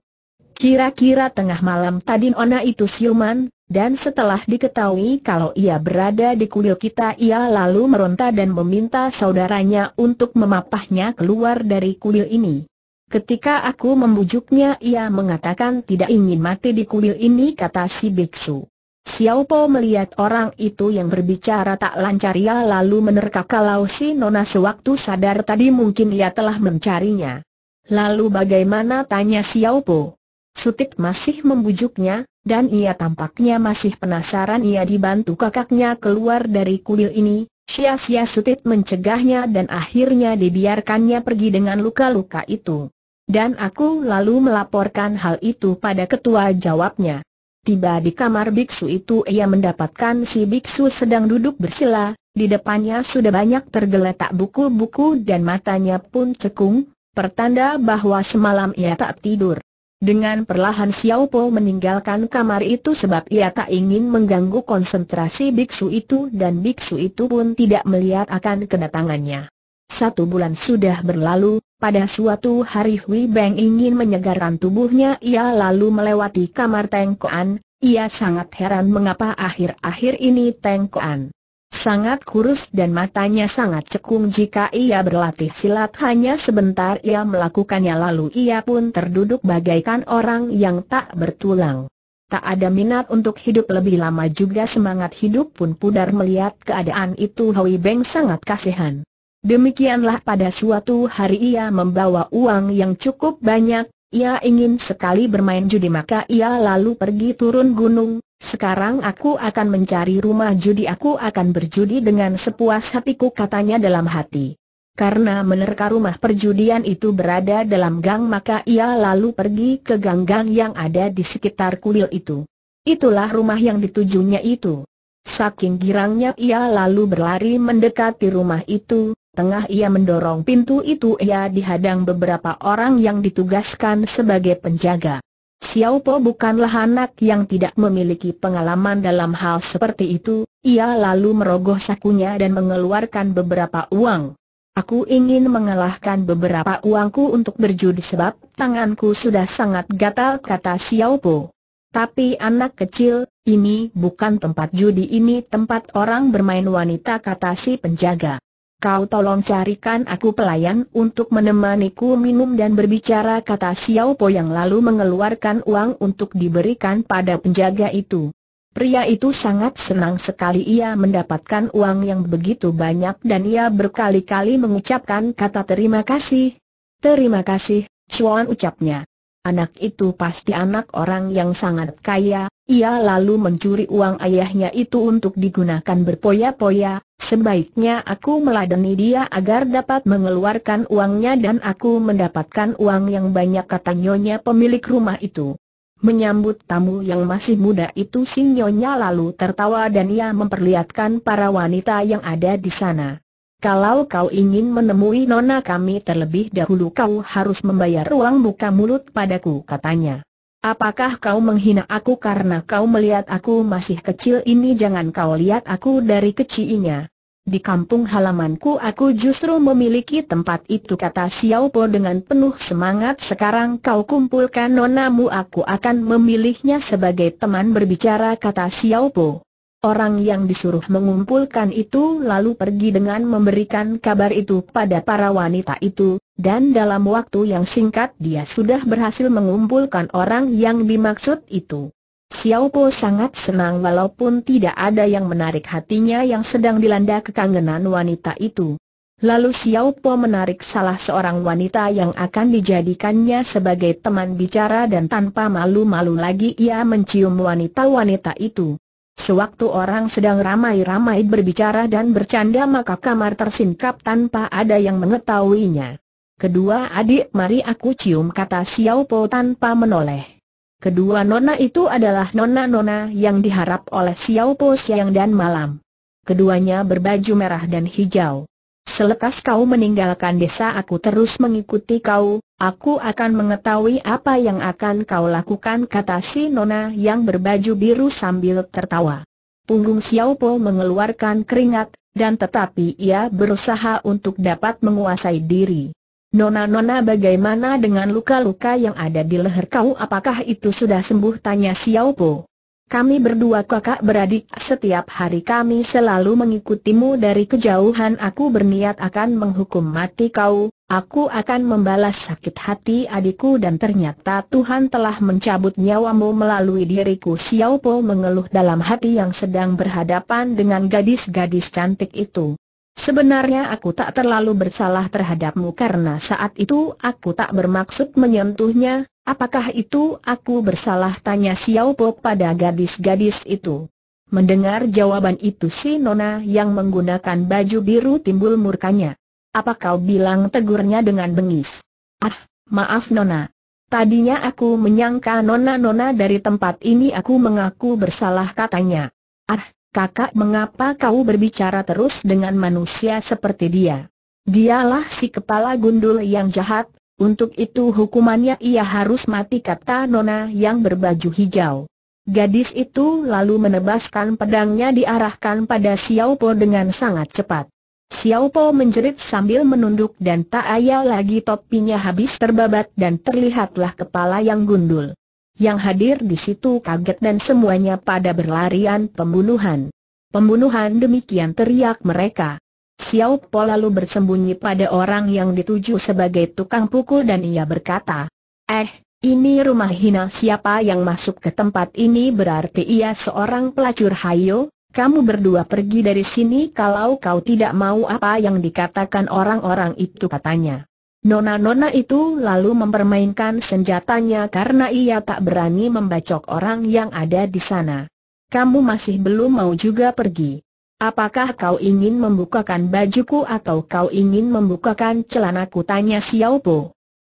Kira-kira tengah malam tadi nona itu siuman, dan setelah diketahui kalau ia berada di kuil kita ia lalu meronta dan meminta saudaranya untuk memapahnya keluar dari kuil ini. Ketika aku membujuknya ia mengatakan tidak ingin mati di kuil ini kata si biksu. Xiao Po melihat orang itu yang berbicara tak lancar ia lalu menerka kalau si Nona sewaktu sadar tadi mungkin ia telah mencarinya. Lalu bagaimana tanya Xiao Po? Sutik masih membujuknya, dan ia tampaknya masih penasaran ia dibantu kakaknya keluar dari kuil ini, sia-sia Sutit mencegahnya dan akhirnya dibiarkannya pergi dengan luka-luka itu. Dan aku lalu melaporkan hal itu pada ketua jawabnya. Tiba di kamar biksu itu ia mendapatkan si biksu sedang duduk bersila, di depannya sudah banyak tergeletak buku-buku dan matanya pun cekung, pertanda bahwa semalam ia tak tidur. Dengan perlahan Xiao Po meninggalkan kamar itu sebab ia tak ingin mengganggu konsentrasi biksu itu dan biksu itu pun tidak melihat akan kedatangannya. Satu bulan sudah berlalu, pada suatu hari Hui Beng ingin menyegarkan tubuhnya ia lalu melewati kamar Teng Koan, ia sangat heran mengapa akhir-akhir ini Teng Koan sangat kurus dan matanya sangat cekung jika ia berlatih silat hanya sebentar ia melakukannya lalu ia pun terduduk bagaikan orang yang tak bertulang. Tak ada minat untuk hidup lebih lama juga semangat hidup pun pudar melihat keadaan itu Hui Beng sangat kasihan. Demikianlah pada suatu hari ia membawa uang yang cukup banyak, ia ingin sekali bermain judi maka ia lalu pergi turun gunung, sekarang aku akan mencari rumah judi aku akan berjudi dengan sepuas hatiku katanya dalam hati. Karena menerka rumah perjudian itu berada dalam gang maka ia lalu pergi ke gang-gang yang ada di sekitar kuil itu. Itulah rumah yang ditujunya itu. Saking girangnya ia lalu berlari mendekati rumah itu, tengah ia mendorong pintu itu ia dihadang beberapa orang yang ditugaskan sebagai penjaga. Xiao Po bukanlah anak yang tidak memiliki pengalaman dalam hal seperti itu, ia lalu merogoh sakunya dan mengeluarkan beberapa uang. Aku ingin mengalahkan beberapa uangku untuk berjudi sebab tanganku sudah sangat gatal kata Xiao Po. Tapi anak kecil, ini bukan tempat judi ini tempat orang bermain wanita kata si penjaga kau tolong carikan aku pelayan untuk menemaniku minum dan berbicara kata Xiao Po yang lalu mengeluarkan uang untuk diberikan pada penjaga itu. Pria itu sangat senang sekali ia mendapatkan uang yang begitu banyak dan ia berkali-kali mengucapkan kata terima kasih. Terima kasih, Chuan ucapnya. Anak itu pasti anak orang yang sangat kaya, ia lalu mencuri uang ayahnya itu untuk digunakan berpoya-poya, sebaiknya aku meladeni dia agar dapat mengeluarkan uangnya dan aku mendapatkan uang yang banyak kata nyonya pemilik rumah itu. Menyambut tamu yang masih muda itu si nyonya lalu tertawa dan ia memperlihatkan para wanita yang ada di sana. Kalau kau ingin menemui nona kami terlebih dahulu kau harus membayar uang buka mulut padaku katanya. Apakah kau menghina aku karena kau melihat aku masih kecil ini jangan kau lihat aku dari kecilnya. Di kampung halamanku aku justru memiliki tempat itu kata Xiao Po dengan penuh semangat sekarang kau kumpulkan nonamu aku akan memilihnya sebagai teman berbicara kata Xiao Po. Orang yang disuruh mengumpulkan itu lalu pergi dengan memberikan kabar itu pada para wanita itu, dan dalam waktu yang singkat dia sudah berhasil mengumpulkan orang yang dimaksud itu. Xiao Po sangat senang walaupun tidak ada yang menarik hatinya yang sedang dilanda kekangenan wanita itu. Lalu Xiao Po menarik salah seorang wanita yang akan dijadikannya sebagai teman bicara dan tanpa malu-malu lagi ia mencium wanita-wanita itu. Sewaktu orang sedang ramai-ramai berbicara dan bercanda maka kamar tersingkap tanpa ada yang mengetahuinya. Kedua adik mari aku cium kata Xiao Po tanpa menoleh. Kedua nona itu adalah nona-nona yang diharap oleh Xiao Po siang dan malam. Keduanya berbaju merah dan hijau. Selepas kau meninggalkan desa aku terus mengikuti kau, aku akan mengetahui apa yang akan kau lakukan kata si nona yang berbaju biru sambil tertawa. Punggung Xiao Po mengeluarkan keringat, dan tetapi ia berusaha untuk dapat menguasai diri. Nona-nona bagaimana dengan luka-luka yang ada di leher kau apakah itu sudah sembuh tanya Xiao Po. Kami berdua kakak beradik setiap hari kami selalu mengikutimu dari kejauhan aku berniat akan menghukum mati kau, aku akan membalas sakit hati adikku dan ternyata Tuhan telah mencabut nyawamu melalui diriku Xiao Po mengeluh dalam hati yang sedang berhadapan dengan gadis-gadis cantik itu. Sebenarnya aku tak terlalu bersalah terhadapmu karena saat itu aku tak bermaksud menyentuhnya, apakah itu aku bersalah tanya Xiao Po pada gadis-gadis itu. Mendengar jawaban itu si Nona yang menggunakan baju biru timbul murkanya. Apa kau bilang tegurnya dengan bengis? Ah, maaf Nona. Tadinya aku menyangka Nona-Nona dari tempat ini aku mengaku bersalah katanya. Ah, kakak mengapa kau berbicara terus dengan manusia seperti dia? Dialah si kepala gundul yang jahat, untuk itu hukumannya ia harus mati kata Nona yang berbaju hijau. Gadis itu lalu menebaskan pedangnya diarahkan pada Xiao Po dengan sangat cepat. Xiao Po menjerit sambil menunduk dan tak ayal lagi topinya habis terbabat dan terlihatlah kepala yang gundul. Yang hadir di situ kaget dan semuanya pada berlarian pembunuhan. Pembunuhan demikian teriak mereka. Xiao Po lalu bersembunyi pada orang yang dituju sebagai tukang pukul dan ia berkata, Eh, ini rumah hina siapa yang masuk ke tempat ini berarti ia seorang pelacur hayo, kamu berdua pergi dari sini kalau kau tidak mau apa yang dikatakan orang-orang itu katanya. Nona-nona itu lalu mempermainkan senjatanya karena ia tak berani membacok orang yang ada di sana. Kamu masih belum mau juga pergi. Apakah kau ingin membukakan bajuku atau kau ingin membukakan celanaku tanya Xiao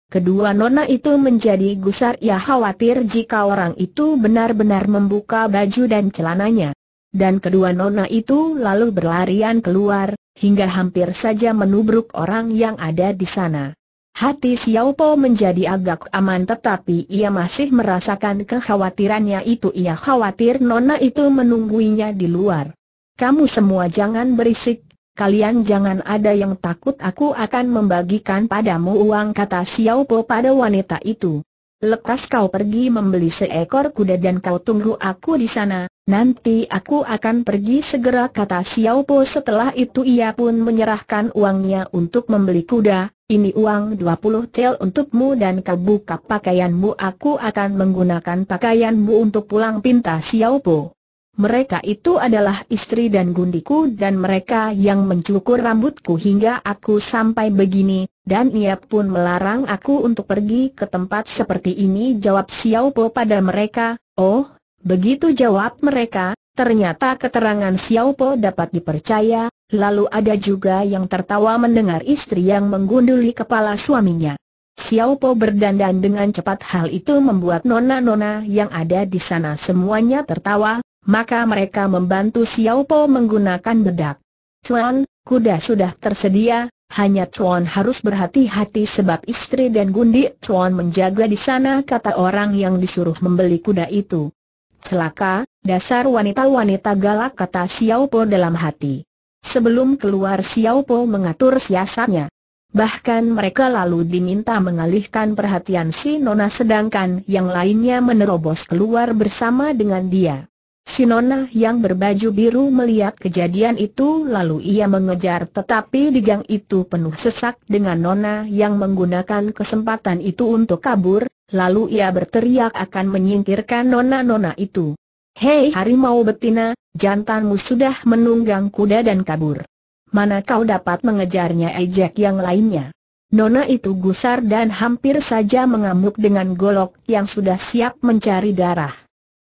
Kedua nona itu menjadi gusar ia khawatir jika orang itu benar-benar membuka baju dan celananya. Dan kedua nona itu lalu berlarian keluar, hingga hampir saja menubruk orang yang ada di sana. Hati Xiao Po menjadi agak aman tetapi ia masih merasakan kekhawatirannya itu ia khawatir Nona itu menungguinya di luar. Kamu semua jangan berisik, kalian jangan ada yang takut aku akan membagikan padamu uang kata Xiao Po pada wanita itu. Lepas kau pergi membeli seekor kuda dan kau tunggu aku di sana, nanti aku akan pergi segera kata Xiao Po. setelah itu ia pun menyerahkan uangnya untuk membeli kuda, ini uang 20 tel untukmu dan kau buka pakaianmu aku akan menggunakan pakaianmu untuk pulang pinta Xiaopo. Mereka itu adalah istri dan gundiku dan mereka yang mencukur rambutku hingga aku sampai begini, dan ia pun melarang aku untuk pergi ke tempat seperti ini jawab Xiaopo pada mereka, oh, begitu jawab mereka, ternyata keterangan Xiaopo dapat dipercaya, Lalu ada juga yang tertawa mendengar istri yang menggunduli kepala suaminya. Xiao Po berdandan dengan cepat hal itu membuat nona-nona yang ada di sana semuanya tertawa, maka mereka membantu Xiao Po menggunakan bedak. Chuan, kuda sudah tersedia, hanya Chuan harus berhati-hati sebab istri dan gundi Chuan menjaga di sana kata orang yang disuruh membeli kuda itu. Celaka, dasar wanita-wanita galak kata Xiao Po dalam hati. Sebelum keluar Xiao Po mengatur siasatnya. Bahkan mereka lalu diminta mengalihkan perhatian si Nona sedangkan yang lainnya menerobos keluar bersama dengan dia. Si Nona yang berbaju biru melihat kejadian itu lalu ia mengejar tetapi di gang itu penuh sesak dengan Nona yang menggunakan kesempatan itu untuk kabur, lalu ia berteriak akan menyingkirkan Nona-Nona itu. Hei harimau betina, jantanmu sudah menunggang kuda dan kabur. Mana kau dapat mengejarnya ejek yang lainnya? Nona itu gusar dan hampir saja mengamuk dengan golok yang sudah siap mencari darah.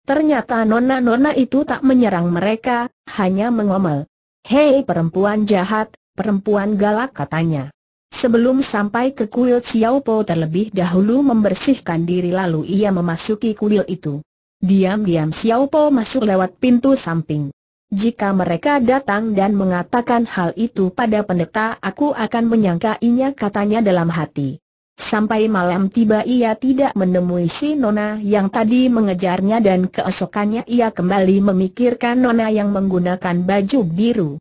Ternyata nona-nona itu tak menyerang mereka, hanya mengomel. Hei perempuan jahat, perempuan galak katanya. Sebelum sampai ke kuil Xiao Po terlebih dahulu membersihkan diri lalu ia memasuki kuil itu. Diam-diam Xiao Po masuk lewat pintu samping. Jika mereka datang dan mengatakan hal itu pada pendeta aku akan menyangkainya katanya dalam hati. Sampai malam tiba ia tidak menemui si Nona yang tadi mengejarnya dan keesokannya ia kembali memikirkan Nona yang menggunakan baju biru.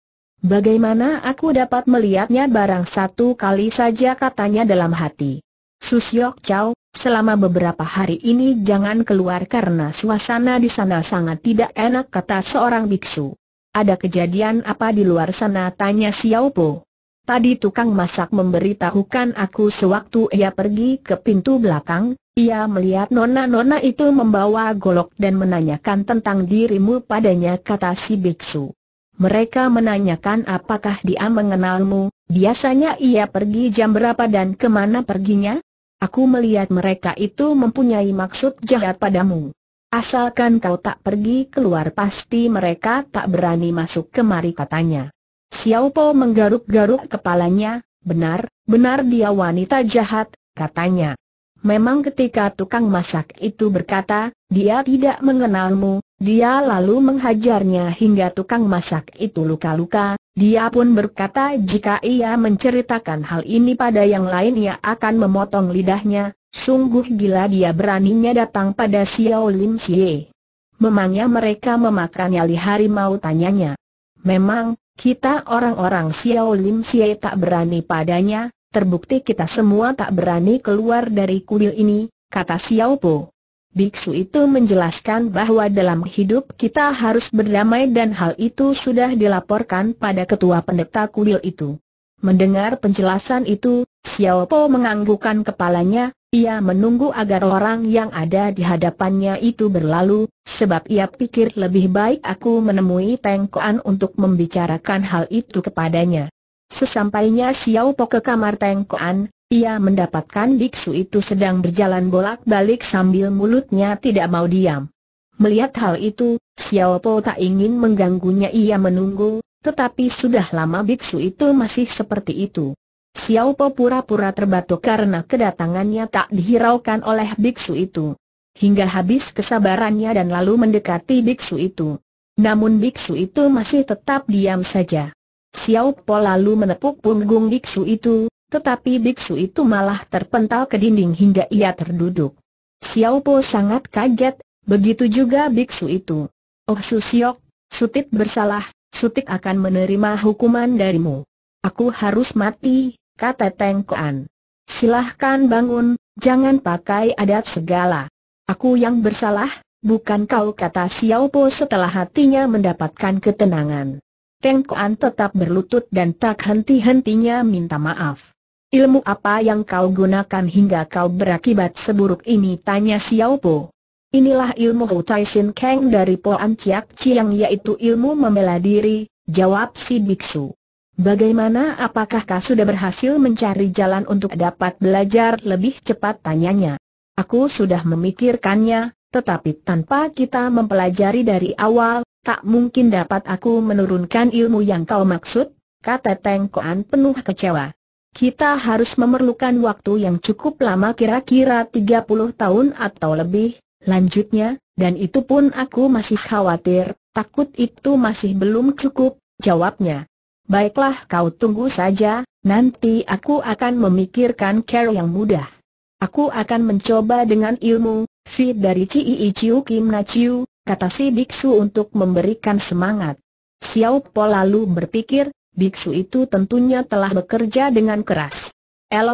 Bagaimana aku dapat melihatnya barang satu kali saja katanya dalam hati. Susyok Chow, selama beberapa hari ini jangan keluar karena suasana di sana sangat tidak enak kata seorang biksu. Ada kejadian apa di luar sana tanya Xiao Po. Tadi tukang masak memberitahukan aku sewaktu ia pergi ke pintu belakang, ia melihat nona-nona itu membawa golok dan menanyakan tentang dirimu padanya kata si biksu. Mereka menanyakan apakah dia mengenalmu, biasanya ia pergi jam berapa dan kemana perginya? Aku melihat mereka itu mempunyai maksud jahat padamu. Asalkan kau tak pergi keluar pasti mereka tak berani masuk kemari katanya. Xiao Po menggaruk-garuk kepalanya, benar, benar dia wanita jahat, katanya. Memang ketika tukang masak itu berkata, dia tidak mengenalmu, dia lalu menghajarnya hingga tukang masak itu luka-luka, dia pun berkata jika ia menceritakan hal ini pada yang lain ia akan memotong lidahnya, sungguh gila dia beraninya datang pada Xiao Lim Xie. Memangnya mereka memakan nyali harimau tanyanya. Memang, kita orang-orang Xiao Lim Xie tak berani padanya, terbukti kita semua tak berani keluar dari kuil ini, kata Xiao Po. Biksu itu menjelaskan bahwa dalam hidup kita harus berdamai dan hal itu sudah dilaporkan pada ketua pendeta kuil itu. Mendengar penjelasan itu, Xiao Po menganggukkan kepalanya, ia menunggu agar orang yang ada di hadapannya itu berlalu, sebab ia pikir lebih baik aku menemui Teng Koan untuk membicarakan hal itu kepadanya. Sesampainya Xiao Po ke kamar Teng Koan, ia mendapatkan biksu itu sedang berjalan bolak-balik sambil mulutnya tidak mau diam. Melihat hal itu, Xiao Po tak ingin mengganggunya ia menunggu, tetapi sudah lama biksu itu masih seperti itu. Xiao Po pura-pura terbatuk karena kedatangannya tak dihiraukan oleh biksu itu. Hingga habis kesabarannya dan lalu mendekati biksu itu. Namun biksu itu masih tetap diam saja. Xiao Po lalu menepuk punggung biksu itu, tetapi biksu itu malah terpental ke dinding hingga ia terduduk. Xiao Po sangat kaget, begitu juga biksu itu. Oh Susiok, Sutit bersalah, Sutit akan menerima hukuman darimu. Aku harus mati, kata Teng Koan. Silahkan bangun, jangan pakai adat segala. Aku yang bersalah, bukan kau kata Xiao Po setelah hatinya mendapatkan ketenangan. Teng Koan tetap berlutut dan tak henti-hentinya minta maaf. Ilmu apa yang kau gunakan hingga kau berakibat seburuk ini tanya Xiao Po. Inilah ilmu Hu Tai Sin Kang dari Po An Chiak Chiang yaitu ilmu membela diri, jawab si biksu. Bagaimana apakah kau sudah berhasil mencari jalan untuk dapat belajar lebih cepat tanyanya? Aku sudah memikirkannya, tetapi tanpa kita mempelajari dari awal, tak mungkin dapat aku menurunkan ilmu yang kau maksud, kata Teng Koan penuh kecewa kita harus memerlukan waktu yang cukup lama kira-kira 30 tahun atau lebih, lanjutnya, dan itu pun aku masih khawatir, takut itu masih belum cukup, jawabnya. Baiklah kau tunggu saja, nanti aku akan memikirkan cara yang mudah. Aku akan mencoba dengan ilmu, fit dari Cii Ciu Kim Na Chiu, kata si biksu untuk memberikan semangat. Xiao Po lalu berpikir, biksu itu tentunya telah bekerja dengan keras.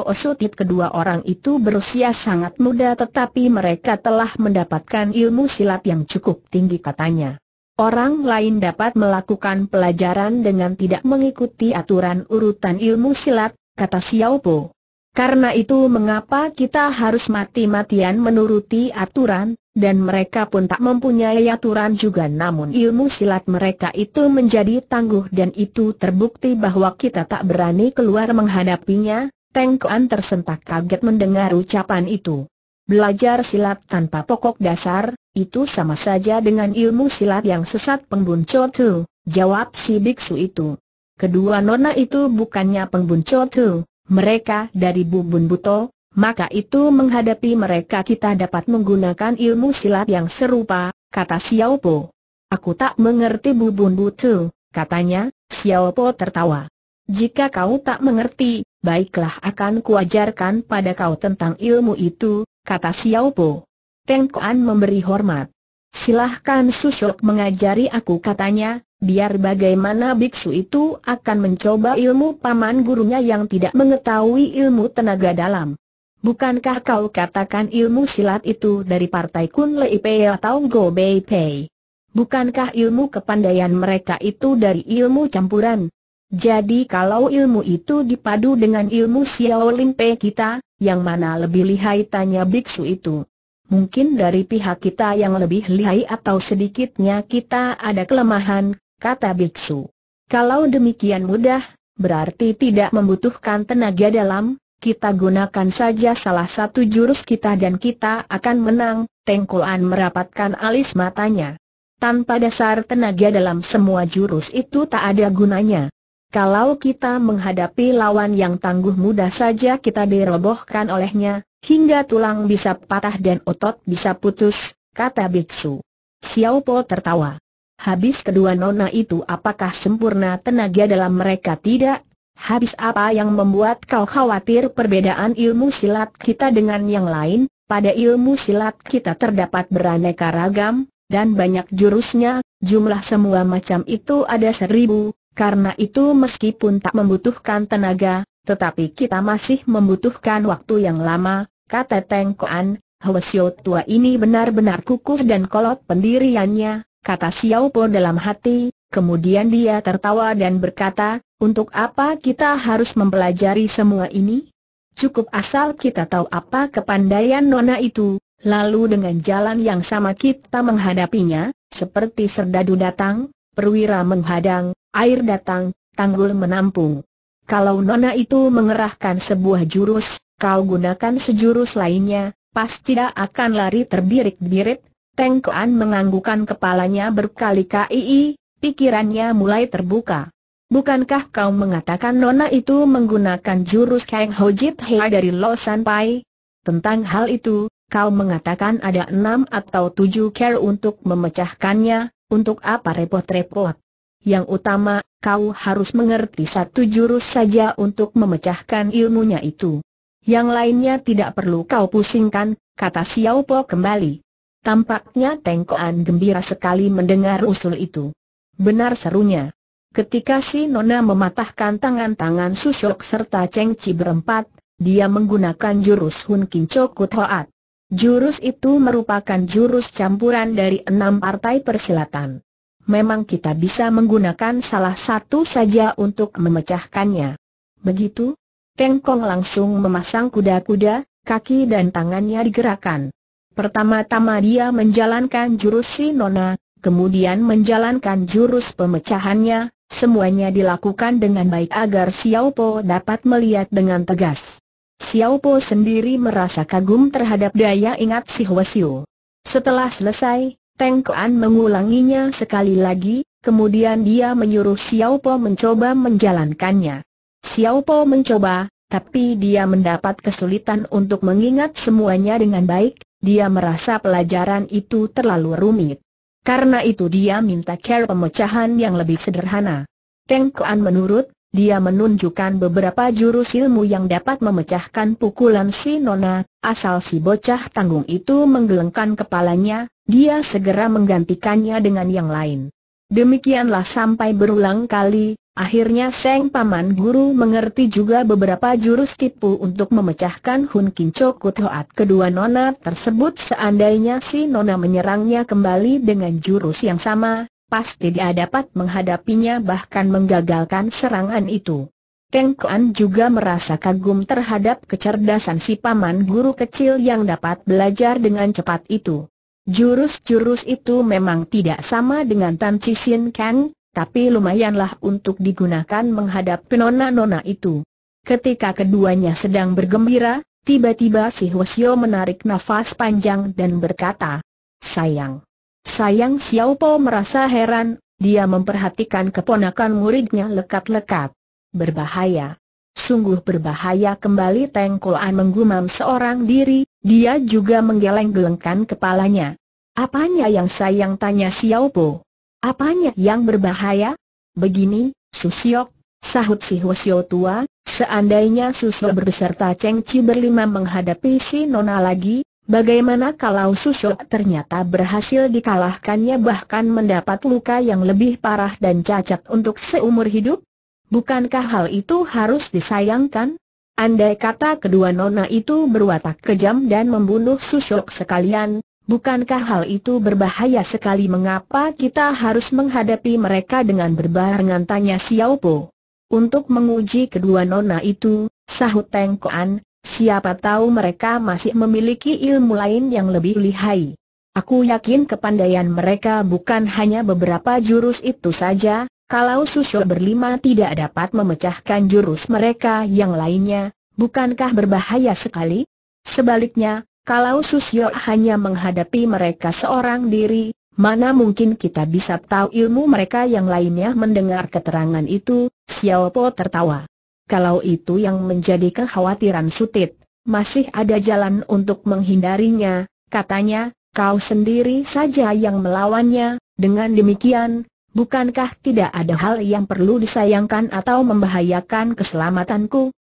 Osutit kedua orang itu berusia sangat muda tetapi mereka telah mendapatkan ilmu silat yang cukup tinggi katanya. Orang lain dapat melakukan pelajaran dengan tidak mengikuti aturan urutan ilmu silat, kata Xiao Po. Karena itu mengapa kita harus mati-matian menuruti aturan, dan mereka pun tak mempunyai aturan juga namun ilmu silat mereka itu menjadi tangguh dan itu terbukti bahwa kita tak berani keluar menghadapinya, Kuan tersentak kaget mendengar ucapan itu. Belajar silat tanpa pokok dasar, itu sama saja dengan ilmu silat yang sesat pembuncotu, jawab si biksu itu. Kedua nona itu bukannya pembuncotu, mereka dari Bubun Buto, maka itu menghadapi mereka kita dapat menggunakan ilmu silat yang serupa, kata Xiao Po. Aku tak mengerti Bubun Buto, katanya, Xiao Po tertawa. Jika kau tak mengerti, baiklah akan kuajarkan pada kau tentang ilmu itu, kata Xiao Po. Teng Kuan memberi hormat. Silahkan Susyok mengajari aku katanya, biar bagaimana biksu itu akan mencoba ilmu paman gurunya yang tidak mengetahui ilmu tenaga dalam. Bukankah kau katakan ilmu silat itu dari partai Kun Lei Pei atau Go Bei Pei? Bukankah ilmu kepandaian mereka itu dari ilmu campuran? Jadi kalau ilmu itu dipadu dengan ilmu Lin Pei kita, yang mana lebih lihai tanya biksu itu? Mungkin dari pihak kita yang lebih lihai atau sedikitnya kita ada kelemahan, kata biksu. Kalau demikian mudah, berarti tidak membutuhkan tenaga dalam, kita gunakan saja salah satu jurus kita dan kita akan menang, Tengkoan merapatkan alis matanya. Tanpa dasar tenaga dalam semua jurus itu tak ada gunanya. Kalau kita menghadapi lawan yang tangguh mudah saja kita dirobohkan olehnya, hingga tulang bisa patah dan otot bisa putus, kata biksu. Xiao Po tertawa. Habis kedua nona itu apakah sempurna tenaga dalam mereka tidak? Habis apa yang membuat kau khawatir perbedaan ilmu silat kita dengan yang lain? Pada ilmu silat kita terdapat beraneka ragam, dan banyak jurusnya, jumlah semua macam itu ada seribu, karena itu meskipun tak membutuhkan tenaga, tetapi kita masih membutuhkan waktu yang lama, kata Tengkoan, Koan, Hwasyo tua ini benar-benar kukuh dan kolot pendiriannya, kata Xiao Po dalam hati, kemudian dia tertawa dan berkata, untuk apa kita harus mempelajari semua ini? Cukup asal kita tahu apa kepandaian nona itu, lalu dengan jalan yang sama kita menghadapinya, seperti serdadu datang, perwira menghadang, air datang, tanggul menampung. Kalau nona itu mengerahkan sebuah jurus, kau gunakan sejurus lainnya, pasti tidak akan lari terbirik birit. Teng Kuan menganggukan kepalanya berkali-kali, pikirannya mulai terbuka. Bukankah kau mengatakan nona itu menggunakan jurus Kang Jit Hea dari Lo San Pai? Tentang hal itu, kau mengatakan ada enam atau tujuh care untuk memecahkannya, untuk apa repot-repot? Yang utama, kau harus mengerti satu jurus saja untuk memecahkan ilmunya itu. Yang lainnya tidak perlu kau pusingkan, kata Xiao Po kembali. Tampaknya Tengkoan gembira sekali mendengar usul itu. Benar serunya. Ketika si Nona mematahkan tangan-tangan Susok serta Cheng Chi berempat, dia menggunakan jurus Hun Kinco Kut Hoat. Jurus itu merupakan jurus campuran dari enam partai persilatan. Memang kita bisa menggunakan salah satu saja untuk memecahkannya. Begitu, Tengkong langsung memasang kuda-kuda, kaki dan tangannya digerakkan. Pertama-tama dia menjalankan jurus si nona kemudian menjalankan jurus pemecahannya, semuanya dilakukan dengan baik agar Xiao Po dapat melihat dengan tegas. Xiao Po sendiri merasa kagum terhadap daya ingat si Hwasio. Setelah selesai, Teng Kuan mengulanginya sekali lagi, kemudian dia menyuruh Xiao Po mencoba menjalankannya. Xiao Po mencoba, tapi dia mendapat kesulitan untuk mengingat semuanya dengan baik, dia merasa pelajaran itu terlalu rumit. Karena itu dia minta cara pemecahan yang lebih sederhana. Teng Kuan menurut, dia menunjukkan beberapa jurus ilmu yang dapat memecahkan pukulan si Nona, asal si bocah tanggung itu menggelengkan kepalanya, dia segera menggantikannya dengan yang lain. Demikianlah sampai berulang kali, akhirnya Seng Paman Guru mengerti juga beberapa jurus tipu untuk memecahkan Hun Kin Kut Hoat kedua nona tersebut seandainya si nona menyerangnya kembali dengan jurus yang sama, pasti dia dapat menghadapinya bahkan menggagalkan serangan itu. Teng Kuan juga merasa kagum terhadap kecerdasan si paman guru kecil yang dapat belajar dengan cepat itu. Jurus-jurus itu memang tidak sama dengan Tan Cisin Kang, tapi lumayanlah untuk digunakan menghadap penona-nona itu. Ketika keduanya sedang bergembira, tiba-tiba si Hwasyo menarik nafas panjang dan berkata, Sayang. Sayang Xiao Po merasa heran, dia memperhatikan keponakan muridnya lekat-lekat. Berbahaya. Sungguh berbahaya kembali Koan menggumam seorang diri, dia juga menggeleng-gelengkan kepalanya. Apanya yang sayang tanya Xiao Po? Apanya yang berbahaya? Begini, Susiok, sahut si Hosio tua, seandainya Susio berbeserta Cheng Chi berlima menghadapi si Nona lagi, bagaimana kalau Susio ternyata berhasil dikalahkannya bahkan mendapat luka yang lebih parah dan cacat untuk seumur hidup? Bukankah hal itu harus disayangkan? Andai kata kedua nona itu berwatak kejam dan membunuh susuk sekalian, bukankah hal itu berbahaya sekali mengapa kita harus menghadapi mereka dengan berbarengan tanya Xiao Po. Untuk menguji kedua nona itu, sahut Teng Koan, siapa tahu mereka masih memiliki ilmu lain yang lebih lihai. Aku yakin kepandaian mereka bukan hanya beberapa jurus itu saja, kalau Susho berlima tidak dapat memecahkan jurus mereka yang lainnya, bukankah berbahaya sekali? Sebaliknya, kalau Susyo hanya menghadapi mereka seorang diri, Mana mungkin kita bisa tahu ilmu mereka yang lainnya mendengar keterangan itu, Xiao Po tertawa. Kalau itu yang menjadi kekhawatiran Sutit, masih ada jalan untuk menghindarinya, katanya, kau sendiri saja yang melawannya, dengan demikian, Bukankah tidak ada hal yang perlu disayangkan atau membahayakan keselamatanku?